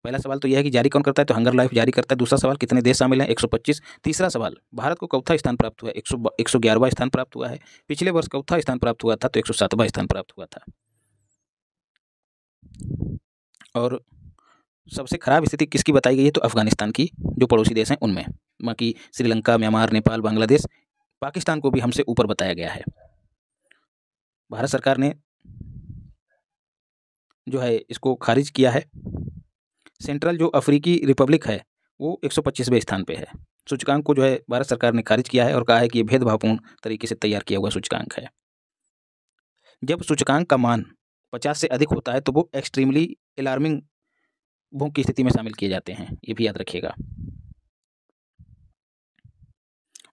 पहला सवाल तो यह है कि जारी कौन करता है तो हंगर लाइफ जारी करता है दूसरा सवाल कितने देश शामिल हैं 125 तीसरा सवाल भारत को चौथा स्थान प्राप्त हुआ एक सौ स्थान प्राप्त हुआ है पिछले वर्ष चौथा स्थान प्राप्त हुआ था तो एक स्थान प्राप्त हुआ था और सबसे खराब स्थिति किसकी बताई गई है तो अफगानिस्तान की जो पड़ोसी देश हैं उनमें बाकी श्रीलंका म्यांमार नेपाल बांग्लादेश पाकिस्तान को भी हमसे ऊपर बताया गया है भारत सरकार ने जो है इसको खारिज किया है सेंट्रल जो अफ्रीकी रिपब्लिक है वो एक सौ स्थान पर है सूचकांक को जो है भारत सरकार ने खारिज किया है और कहा है कि ये भेदभावपूर्ण तरीके से तैयार किया हुआ सूचकांक है जब सूचकांक का मान पचास से अधिक होता है तो वो एक्सट्रीमली अलार्मिंग भूख की स्थिति में शामिल किए जाते हैं ये भी याद रखिएगा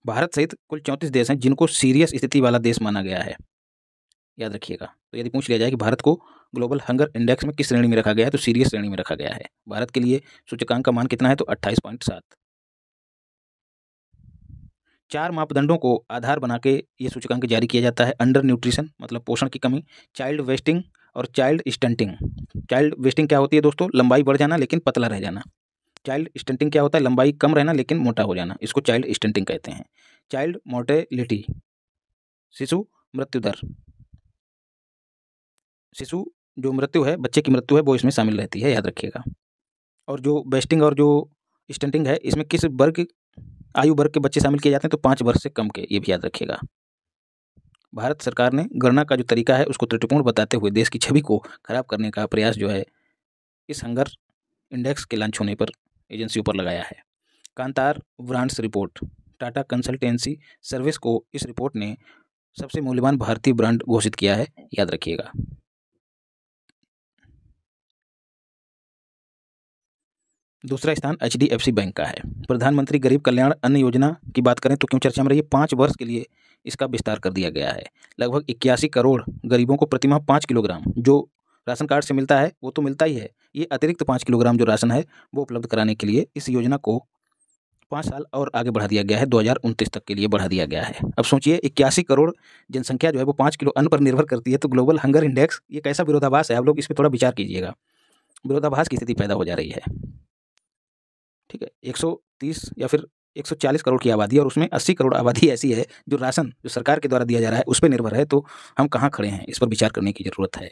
भारत सहित कुल चौंतीस देश हैं जिनको सीरियस स्थिति वाला देश माना गया है याद रखिएगा तो यदि पूछ लिया जाए कि भारत को ग्लोबल हंगर इंडेक्स में किस श्रेणी में रखा गया है तो सीरियस श्रेणी में रखा गया है भारत के लिए सूचकांक का मान कितना है तो अट्ठाईस पॉइंट सात चार मापदंडों को आधार बना के ये सूचकांक जारी किया जाता है अंडर न्यूट्रिशन मतलब पोषण की कमी चाइल्ड वेस्टिंग और चाइल्ड स्टंटिंग चाइल्ड वेस्टिंग क्या होती है दोस्तों लंबाई बढ़ जाना लेकिन पतला रह जाना चाइल्ड स्टंटिंग क्या होता है लंबाई कम रहना लेकिन मोटा हो जाना इसको चाइल्ड स्टंटिंग कहते हैं चाइल्ड मोर्टेलिटी शिशु मृत्यु दर शिशु जो मृत्यु है बच्चे की मृत्यु है वो इसमें शामिल रहती है याद रखिएगा और जो बेस्टिंग और जो स्टंटिंग है इसमें किस वर्ग आयु वर्ग के बच्चे शामिल किए जाते हैं तो पाँच वर्ष से कम के ये भी याद रखिएगा भारत सरकार ने गणना का जो तरीका है उसको त्रुटिपूर्ण बताते हुए देश की छवि को खराब करने का प्रयास जो है इस हंगर इंडेक्स के लॉन्च होने पर एजेंसियों पर लगाया है Kantar brands report Tata consultancy service को इस रिपोर्ट ने सबसे मूल्यवान भारतीय ब्रांड घोषित किया है याद रखिएगा दूसरा स्थान एच बैंक का है प्रधानमंत्री गरीब कल्याण अन्न योजना की बात करें तो क्यों चर्चा में रही है पाँच वर्ष के लिए इसका विस्तार कर दिया गया है लगभग इक्यासी करोड़ गरीबों को प्रतिमाह पाँच किलोग्राम जो राशन कार्ड से मिलता है वो तो मिलता ही है ये अतिरिक्त पाँच किलोग्राम जो राशन है वो उपलब्ध कराने के लिए इस योजना को पाँच साल और आगे बढ़ा दिया गया है दो तक के लिए बढ़ा दिया गया है अब सोचिए इक्यासी करोड़ जनसंख्या जो है वो पाँच किलो अन्न पर निर्भर करती है तो ग्लोबल हंगर इंडेक्स ये कैसा विरोधाभास है आप लोग इस पर थोड़ा विचार कीजिएगा विरोधाभास की स्थिति पैदा हो जा रही है ठीक है 130 या फिर 140 करोड़ की आबादी और उसमें 80 करोड़ आबादी ऐसी है जो राशन जो सरकार के द्वारा दिया जा रहा है उस पर निर्भर है तो हम कहाँ खड़े हैं इस पर विचार करने की ज़रूरत है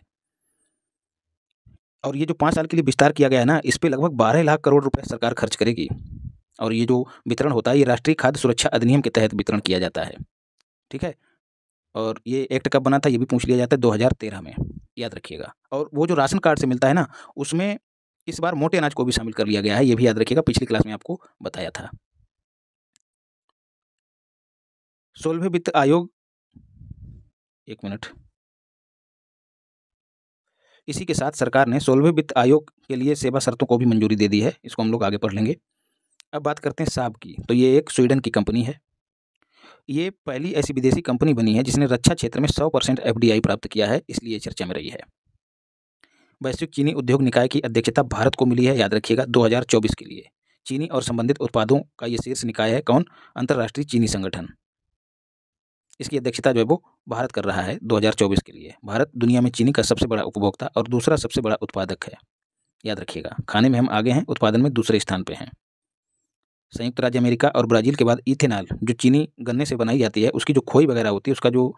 और ये जो पाँच साल के लिए विस्तार किया गया है ना इस पर लगभग बारह लाख करोड़ रुपये सरकार खर्च करेगी और ये जो वितरण होता है ये राष्ट्रीय खाद्य सुरक्षा अधिनियम के तहत वितरण किया जाता है ठीक है और ये एक्ट कब बना था ये भी पूछ लिया जाता है 2013 में याद रखिएगा और वो जो राशन कार्ड से मिलता है ना उसमें इस बार मोटे अनाज को भी शामिल कर लिया गया है ये भी याद रखिएगा पिछली क्लास में आपको बताया था सोलह वित्त आयोग एक मिनट इसी के साथ सरकार ने सोलहवें वित्त आयोग के लिए सेवा शर्तों को भी मंजूरी दे दी है इसको हम लोग आगे पढ़ लेंगे अब बात करते हैं साब की तो ये एक स्वीडन की कंपनी है ये पहली ऐसी विदेशी कंपनी बनी है जिसने रक्षा क्षेत्र में 100 परसेंट एफ प्राप्त किया है इसलिए चर्चा में रही है वैश्विक चीनी उद्योग निकाय की अध्यक्षता भारत को मिली है याद रखिएगा 2024 के लिए चीनी और संबंधित उत्पादों का ये शीर्ष निकाय है कौन अंतर्राष्ट्रीय चीनी संगठन इसकी अध्यक्षता जो है वो भारत कर रहा है 2024 के लिए भारत दुनिया में चीनी का सबसे बड़ा उपभोक्ता और दूसरा सबसे बड़ा उत्पादक है याद रखिएगा खाने में हम आगे हैं उत्पादन में दूसरे स्थान पर हैं संयुक्त राज्य अमेरिका और ब्राज़ील के बाद इथेनॉल जो चीनी गन्ने से बनाई जाती है उसकी जो खोई वगैरह होती है उसका जो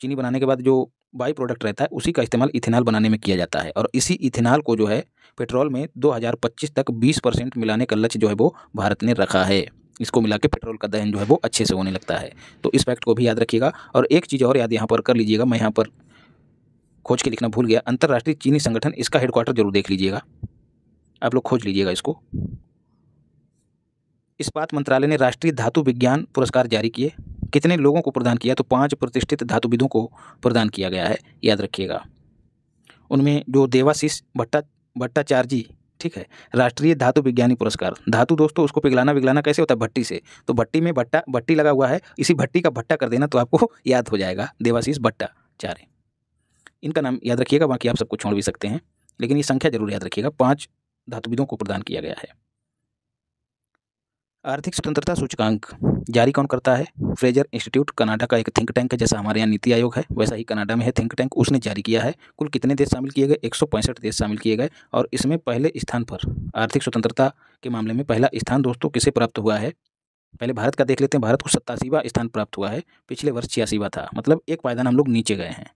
चीनी बनाने के बाद जो बाई प्रोडक्ट रहता है उसी का इस्तेमाल इथेनॉल बनाने में किया जाता है और इसी इथेनॉल को जो है पेट्रोल में 2025 तक 20 परसेंट मिलाने का लक्ष्य जो है वो भारत ने रखा है इसको मिला के पेट्रोल का दहन जो है वो अच्छे से होने लगता है तो इस फैक्ट को भी याद रखिएगा और एक चीज़ और याद यहाँ पर कर लीजिएगा मैं यहाँ पर खोज के लिखना भूल गया अंतर्राष्ट्रीय चीनी संगठन इसका हेडक्वार्टर जरूर देख लीजिएगा आप लोग खोज लीजिएगा इसको इस्पात मंत्रालय ने राष्ट्रीय धातु विज्ञान पुरस्कार जारी किए कितने लोगों को प्रदान किया तो पांच प्रतिष्ठित धातुविदों को प्रदान किया गया है याद रखिएगा उनमें जो देवाशीष भट्टा भट्टाचार्य जी ठीक है राष्ट्रीय धातु विज्ञानी पुरस्कार धातु दोस्तों उसको पिघलाना विघलाना कैसे होता है भट्टी से तो भट्टी में भट्टा भट्टी लगा हुआ है इसी भट्टी का भट्टा कर देना तो आपको याद हो जाएगा देवाशीष भट्टाचार्य इनका नाम याद रखिएगा बाकी आप सबको छोड़ भी सकते हैं लेकिन ये संख्या जरूर याद रखिएगा पाँच धातुविदों को प्रदान किया गया है आर्थिक स्वतंत्रता सूचकांक जारी कौन करता है फ्रेजर इंस्टीट्यूट कनाडा का एक थिंक टैंक है जैसा हमारे यहाँ नीति आयोग है वैसा ही कनाडा में है थिंक टैंक उसने जारी किया है कुल कितने देश शामिल किए गए एक देश शामिल किए गए और इसमें पहले स्थान पर आर्थिक स्वतंत्रता के मामले में पहला स्थान दोस्तों किसे प्राप्त हुआ है पहले भारत का देख लेते हैं भारत को सत्तासीवा स्थान प्राप्त हुआ है पिछले वर्ष छियासीवा था मतलब एक पायदान हम लोग नीचे गए हैं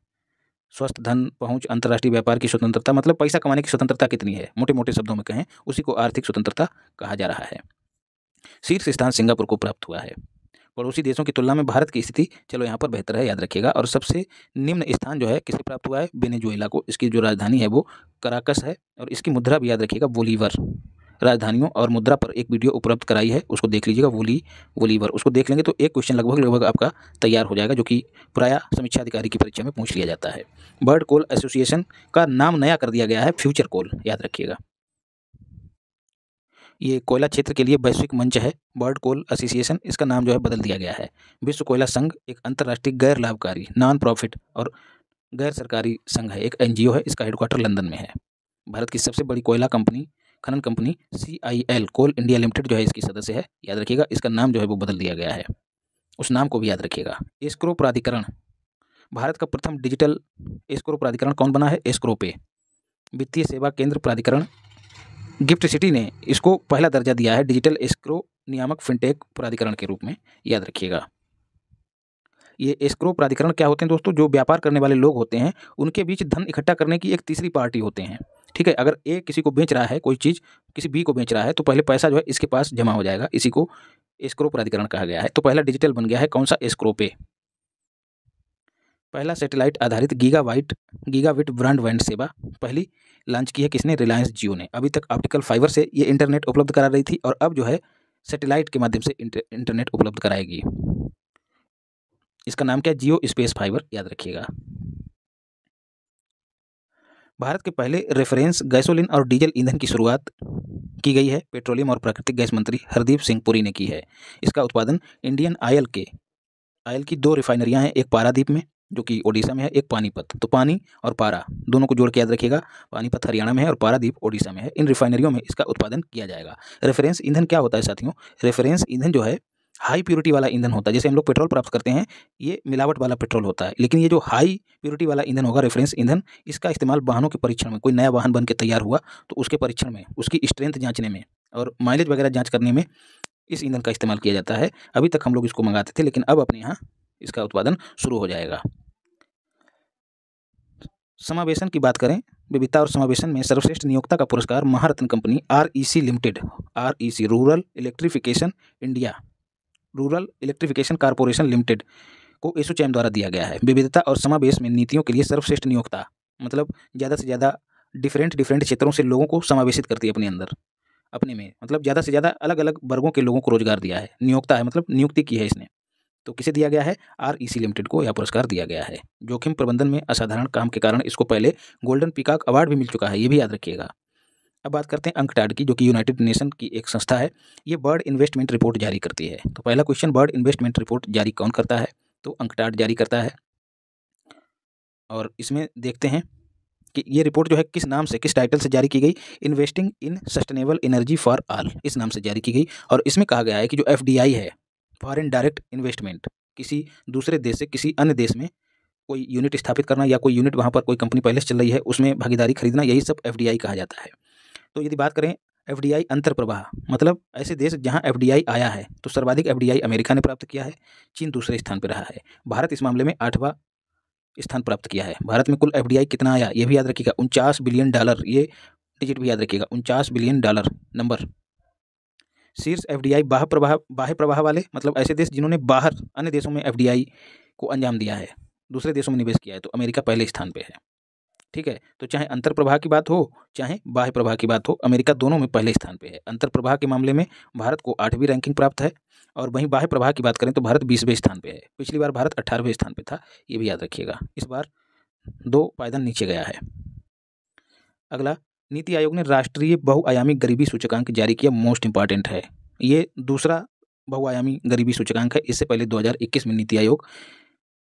स्वस्थ धन पहुंच अंतर्राष्ट्रीय व्यापार की स्वतंत्रता मतलब पैसा कमाने की स्वतंत्रता कितनी है मोटे मोटे शब्दों में कहें उसी को आर्थिक स्वतंत्रता कहा जा रहा है शीर्ष स्थान सिंगापुर को प्राप्त हुआ है पड़ोसी देशों की तुलना में भारत की स्थिति चलो यहाँ पर बेहतर है याद रखिएगा और सबसे निम्न स्थान जो है किसे प्राप्त हुआ है बेनेजुएला को इसकी जो राजधानी है वो कराकस है और इसकी मुद्रा भी याद रखिएगा बोलीवर राजधानियों और मुद्रा पर एक वीडियो उपलब्ध कराई है उसको देख लीजिएगा वोली वोलीवर उसको देख लेंगे तो एक क्वेश्चन लगभग लगभग आपका तैयार हो जाएगा जो कि प्राय समीक्षा अधिकारी की परीक्षा में पूछ लिया जाता है बर्ड कोल एसोसिएशन का नाम नया कर दिया गया है फ्यूचर कोल याद रखिएगा ये कोयला क्षेत्र के लिए वैश्विक मंच है वर्ल्ड कोल एसोसिएशन इसका नाम जो है बदल दिया गया है विश्व कोयला संघ एक अंतर्राष्ट्रीय गैर लाभकारी नॉन प्रॉफिट और गैर सरकारी संघ है एक एनजीओ है इसका हेडक्वार्टर लंदन में है भारत की सबसे बड़ी कोयला कंपनी खनन company C I L coal India limited जो है इसकी सदस्य है याद रखिएगा इसका नाम जो है वो बदल दिया गया है उस नाम को भी याद रखिएगा एस्क्रो प्राधिकरण भारत का प्रथम डिजिटल एस्क्रो प्राधिकरण कौन बना है एस्क्रो पे वित्तीय सेवा केंद्र प्राधिकरण गिफ्ट सिटी ने इसको पहला दर्जा दिया है डिजिटल एस्क्रो नियामक फिनटेक प्राधिकरण के रूप में याद रखिएगा ये एस्क्रो प्राधिकरण क्या होते हैं दोस्तों जो व्यापार करने वाले लोग होते हैं उनके बीच धन इकट्ठा करने की एक तीसरी पार्टी होते हैं ठीक है अगर ए किसी को बेच रहा है कोई चीज़ किसी बी को बेच रहा है तो पहले पैसा जो है इसके पास जमा हो जाएगा इसी को एस्क्रो प्राधिकरण कहा गया है तो पहला डिजिटल बन गया है कौन सा एस्क्रो पे पहला सैटेलाइट आधारित गीगावाइट गीगाविट वैंड सेवा पहली लॉन्च की है किसने रिलायंस जियो ने अभी तक ऑप्टिकल फाइबर से ये इंटरनेट उपलब्ध करा रही थी और अब जो है सैटेलाइट के माध्यम से इंटर, इंटरनेट उपलब्ध कराएगी इसका नाम क्या जियो स्पेस फाइबर याद रखिएगा भारत के पहले रेफरेंस गैसोलिन और डीजल ईंधन की शुरुआत की गई है पेट्रोलियम और प्राकृतिक गैस मंत्री हरदीप सिंह पुरी ने की है इसका उत्पादन इंडियन आयल के आयल की दो रिफाइनरियां हैं एक पारादीप में जो कि ओडिशा में है एक पानीपत तो पानी और पारा दोनों को जोड़ के याद रखिएगा पानीपत हरियाणा में है और पारादीप ओडिशा में है इन रिफाइनरियों में इसका उत्पादन किया जाएगा रेफरेंस ईंधन क्या होता है साथियों रेफरेंस ईंधन जो है हाई प्योरिटी वाला ईंधन होता है जैसे हम लोग पेट्रोल प्राप्त करते हैं ये मिलावट वाला पेट्रोल होता है लेकिन ये जो हाई प्योरिटी वाला ईंधन होगा रेफरेंस ईंधन इसका इस्तेमाल वाहनों के परीक्षण में कोई नया वाहन बन के तैयार हुआ तो उसके परीक्षण में उसकी स्ट्रेंथ जांचने में और माइलेज वगैरह जांच करने में इस ईंधन का इस्तेमाल किया जाता है अभी तक हम लोग इसको मंगाते थे लेकिन अब अपने यहाँ इसका उत्पादन शुरू हो जाएगा समावेशन की बात करें विविधता और समावेशन में सर्वश्रेष्ठ नियोक्ता का पुरस्कार Maharatna company R limited R rural electrification India rural electrification corporation limited को एसोचैम द्वारा दिया गया है विविधता और समावेश में नीतियों के लिए सर्वश्रेष्ठ नियोक्ता मतलब ज़्यादा से ज़्यादा डिफरेंट डिफरेंट क्षेत्रों से लोगों को समावेशित करती है अपने अंदर अपने में मतलब ज़्यादा से ज़्यादा अलग अलग वर्गों के लोगों को रोजगार दिया है नियोक्ता है मतलब नियुक्ति की है इसने तो किसे दिया गया है आर ई सी लिमिटेड को यह पुरस्कार दिया गया है जोखिम प्रबंधन में असाधारण काम के कारण इसको पहले गोल्डन पिकाक अवार्ड भी मिल चुका है ये भी याद रखिएगा अब बात करते हैं अंकटाड की जो कि यूनाइटेड नेशन की एक संस्था है ये बर्ड इन्वेस्टमेंट रिपोर्ट जारी करती है तो पहला क्वेश्चन बर्ड इन्वेस्टमेंट रिपोर्ट जारी कौन करता है तो अंकटाड जारी करता है और इसमें देखते हैं कि ये रिपोर्ट जो है किस नाम से किस टाइटल से जारी की गई investing in sustainable energy for all इस नाम से जारी की गई और इसमें कहा गया है कि जो एफ है फॉरेन डायरेक्ट इन्वेस्टमेंट किसी दूसरे देश से किसी अन्य देश में कोई यूनिट स्थापित करना या कोई यूनिट वहाँ पर कोई कंपनी पहले से चल रही है उसमें भागीदारी खरीदना यही सब एफ कहा जाता है तो यदि बात करें एफ डी आई अंतर प्रवाह मतलब ऐसे देश जहां एफ डी आई आया है तो सर्वाधिक एफ डी आई अमेरिका ने प्राप्त किया है चीन दूसरे स्थान पर रहा है भारत इस मामले में आठवां स्थान प्राप्त किया है भारत में कुल एफ डी आई कितना आया ये भी याद रखिएगा उनचास बिलियन डॉलर ये डिजिट भी याद रखिएगा उनचास बिलियन डॉलर नंबर शीर्ष आई बाह प्रवाह बाह्य प्रवाह वाले मतलब ऐसे देश जिन्होंने बाहर अन्य देशों में आई को अंजाम दिया है दूसरे देशों में निवेश किया है तो अमेरिका पहले स्थान पर है ठीक है तो चाहे अंतर प्रवाह की बात हो चाहे बाह्य प्रवाह की बात हो अमेरिका दोनों में पहले स्थान पे है अंतर प्रवाह के मामले में भारत को आठवीं रैंकिंग प्राप्त है और वहीं बाह्य प्रवाह की बात करें तो भारत बीसवें स्थान पे है पिछली बार भारत अठारहवें स्थान पे था ये भी याद रखिएगा इस बार दो पायदान नीचे गया है अगला नीति आयोग ने राष्ट्रीय बहुआयामी गरीबी सूचकांक जारी किया मोस्ट इंपॉर्टेंट है ये दूसरा बहुआयामी गरीबी सूचकांक है इससे पहले 2021 में नीति आयोग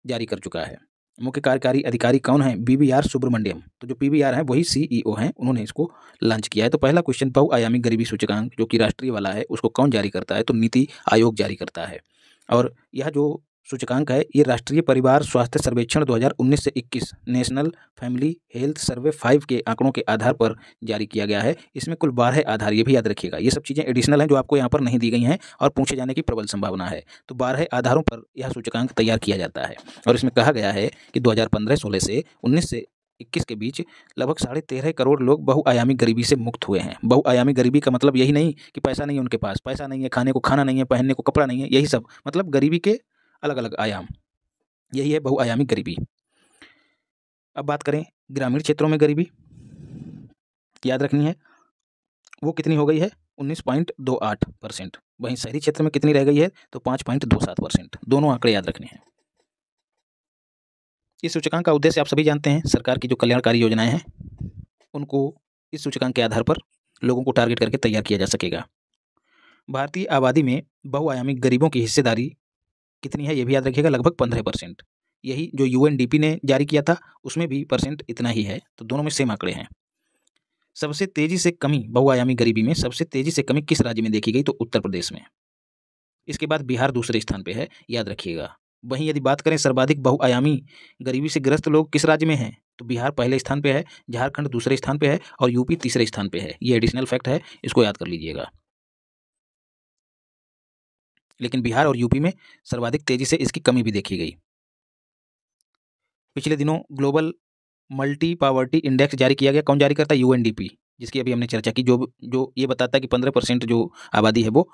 जारी कर चुका है मुख्य कार्यकारी अधिकारी कौन है बी आर सुब्रमण्यम तो जो पी आर हैं वही सीईओ e हैं उन्होंने इसको लॉन्च किया है तो पहला क्वेश्चन बहुआयामी गरीबी सूचकांक जो कि राष्ट्रीय वाला है उसको कौन जारी करता है तो नीति आयोग जारी करता है और यह जो सूचकांक है ये राष्ट्रीय परिवार स्वास्थ्य सर्वेक्षण 2019 से 21 national family health survey five के आंकड़ों के आधार पर जारी किया गया है इसमें कुल बारह आधार ये भी याद रखिएगा ये सब चीज़ें एडिशनल हैं जो आपको यहाँ पर नहीं दी गई हैं और पूछे जाने की प्रबल संभावना है तो बारह आधारों पर यह सूचकांक तैयार किया जाता है और इसमें कहा गया है कि दो हज़ार से उन्नीस से इक्कीस के बीच लगभग साढ़े तेरह करोड़ लोग बहुआयामी गरीबी से मुक्त हुए हैं बहुआयामी गरीबी का मतलब यही नहीं कि पैसा नहीं है उनके पास पैसा नहीं है खाने को खाना नहीं है पहनने को कपड़ा नहीं है यही सब मतलब गरीबी के अलग अलग आयाम यही है बहुआयामी गरीबी अब बात करें ग्रामीण क्षेत्रों में गरीबी याद रखनी है वो कितनी हो गई है उन्नीस पॉइंट दो आठ परसेंट वहीं शहरी क्षेत्र में कितनी रह गई है तो पाँच पॉइंट दो सात परसेंट दोनों आंकड़े याद रखने हैं इस सूचकांक का उद्देश्य आप सभी जानते हैं सरकार की जो कल्याणकारी योजनाएं हैं उनको इस सूचकांक के आधार पर लोगों को टारगेट करके तैयार किया जा सकेगा भारतीय आबादी में बहुआयामी गरीबों की हिस्सेदारी कितनी है ये भी याद रखिएगा लगभग पंद्रह परसेंट यही जो यू ने जारी किया था उसमें भी परसेंट इतना ही है तो दोनों में सेम आंकड़े हैं सबसे तेजी से कमी बहुआयामी गरीबी में सबसे तेजी से कमी किस राज्य में देखी गई तो उत्तर प्रदेश में इसके बाद बिहार दूसरे स्थान पे है याद रखिएगा वहीं यदि बात करें सर्वाधिक बहुआयामी गरीबी से ग्रस्त लोग किस राज्य में हैं तो बिहार पहले स्थान पे है झारखंड दूसरे स्थान पे है और यूपी तीसरे स्थान पे है ये एडिशनल फैक्ट है इसको याद कर लीजिएगा लेकिन बिहार और यूपी में सर्वाधिक तेजी से इसकी कमी भी देखी गई पिछले दिनों ग्लोबल मल्टी पावर्टी इंडेक्स जारी किया गया कौन जारी करता है यूएनडीपी जिसकी अभी हमने चर्चा की जो जो ये बताता है कि पंद्रह परसेंट जो आबादी है वो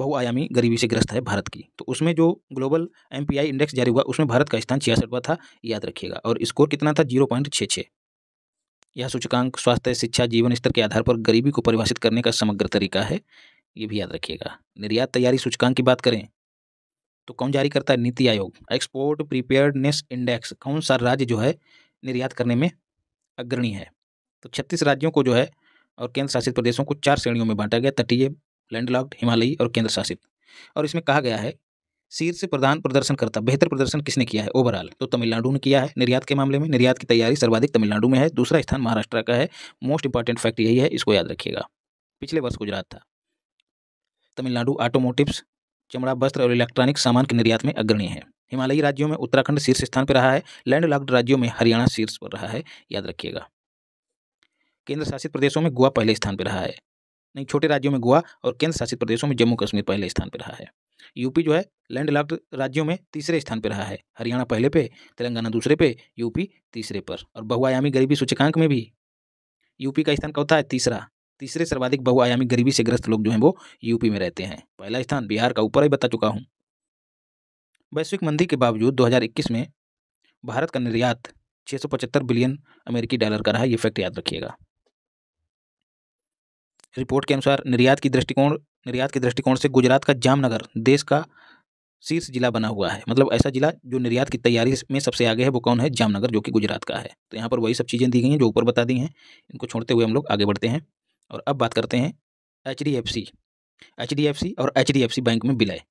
बहुआयामी गरीबी से ग्रस्त है भारत की तो उसमें जो ग्लोबल एम इंडेक्स जारी हुआ उसमें भारत का स्थान छियासठवा था याद रखिएगा और स्कोर कितना था जीरो पॉइंट छः छः यह सूचकांक स्वास्थ्य शिक्षा जीवन स्तर के आधार पर गरीबी को परिभाषित करने का समग्र तरीका है ये भी याद रखिएगा निर्यात तैयारी सूचकांक की बात करें तो कौन जारी करता है नीति आयोग एक्सपोर्ट प्रिपेयर्डनेस इंडेक्स कौन सा राज्य जो है निर्यात करने में अग्रणी है तो छत्तीस राज्यों को जो है और केंद्र शासित प्रदेशों को चार श्रेणियों में बांटा गया तटीय लैंडलॉक्ड हिमालयी और केंद्र शासित और इसमें कहा गया है शीर्ष प्रधान प्रदर्शनकर्ता बेहतर प्रदर्शन किसने किया है ओवरऑल तो तमिलनाडु ने किया है निर्यात के मामले में निर्यात की तैयारी सर्वाधिक तमिलनाडु में है दूसरा स्थान महाराष्ट्र का है मोस्ट इंपॉर्टेंट फैक्ट यही है इसको याद रखिएगा पिछले वर्ष गुजरात था तमिलनाडु ऑटोमोटिव्स चमड़ा वस्त्र और इलेक्ट्रॉनिक सामान के निर्यात में अग्रणी है हिमालयी राज्यों में उत्तराखंड शीर्ष स्थान पर रहा है लैंडलॉक्ड राज्यों में हरियाणा शीर्ष पर रहा है याद रखिएगा केंद्र शासित प्रदेशों में गोवा पहले स्थान पर रहा है नहीं छोटे राज्यों में गोवा और केंद्र शासित प्रदेशों में जम्मू कश्मीर पहले स्थान पर रहा है यूपी जो है लैंडलॉक्ड राज्यों में तीसरे स्थान पर रहा है हरियाणा पहले पे तेलंगाना दूसरे पे यूपी तीसरे पर और बहुआयामी गरीबी सूचकांक में भी यूपी का स्थान चौथा है तीसरा तीसरे सर्वाधिक बहुआयामी गरीबी से ग्रस्त लोग जो हैं वो यूपी में रहते हैं पहला स्थान बिहार का ऊपर ही बता चुका हूँ वैश्विक मंदी के बावजूद 2021 में भारत का निर्यात छः बिलियन अमेरिकी डॉलर का रहा ये फैक्ट याद रखिएगा रिपोर्ट के अनुसार निर्यात की दृष्टिकोण निर्यात के दृष्टिकोण से गुजरात का जामनगर देश का शीर्ष जिला बना हुआ है मतलब ऐसा जिला जो निर्यात की तैयारी में सबसे आगे है वो कौन है जामनगर जो कि गुजरात का है तो यहाँ पर वही सब चीज़ें दी गई हैं जो ऊपर बता दी हैं इनको छोड़ते हुए हम लोग आगे बढ़ते हैं और अब बात करते हैं H D F C H D F C और H D F C bank में विलय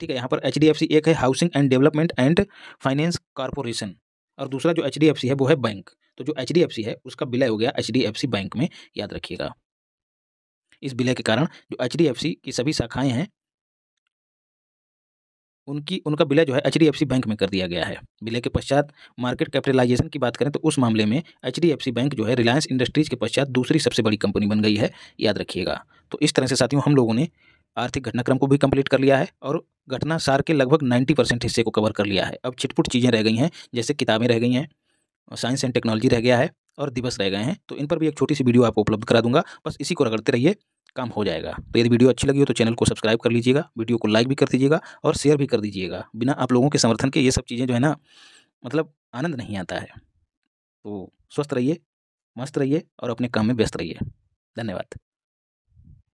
ठीक है यहाँ पर एच डी एफ सी एक है housing and development and finance corporation और दूसरा जो एच डी एफ सी है वो है बैंक तो जो एच डी एफ सी है उसका विलय हो गया H D F C bank में याद रखिएगा इस विलय के कारण जो एच डी एफ सी की सभी शाखाएँ हैं उनकी उनका विलय जो है एच बैंक में कर दिया गया है विलय के पश्चात मार्केट कैपिटलाइजेशन की बात करें तो उस मामले में एच बैंक जो है रिलायंस इंडस्ट्रीज के पश्चात दूसरी सबसे बड़ी कंपनी बन गई है याद रखिएगा तो इस तरह से साथियों हम लोगों ने आर्थिक घटनाक्रम को भी कंप्लीट कर लिया है और घटना सार के लगभग 90 परसेंट हिस्से को कवर कर लिया है अब छिटपुट चीज़ें रह गई हैं जैसे किताबें रह गई हैं साइंस एंड टेक्नोलॉजी रह गया है और दिवस रह गए हैं तो इन पर भी एक छोटी सी वीडियो आपको उपलब्ध करा दूंगा बस इसी को रगड़ते रहिए काम हो जाएगा तो यदि वीडियो अच्छी लगी हो तो चैनल को सब्सक्राइब कर लीजिएगा वीडियो को लाइक भी कर दीजिएगा और शेयर भी कर दीजिएगा बिना आप लोगों के समर्थन के ये सब चीज़ें जो है ना मतलब आनंद नहीं आता है तो स्वस्थ रहिए मस्त रहिए और अपने काम में व्यस्त रहिए धन्यवाद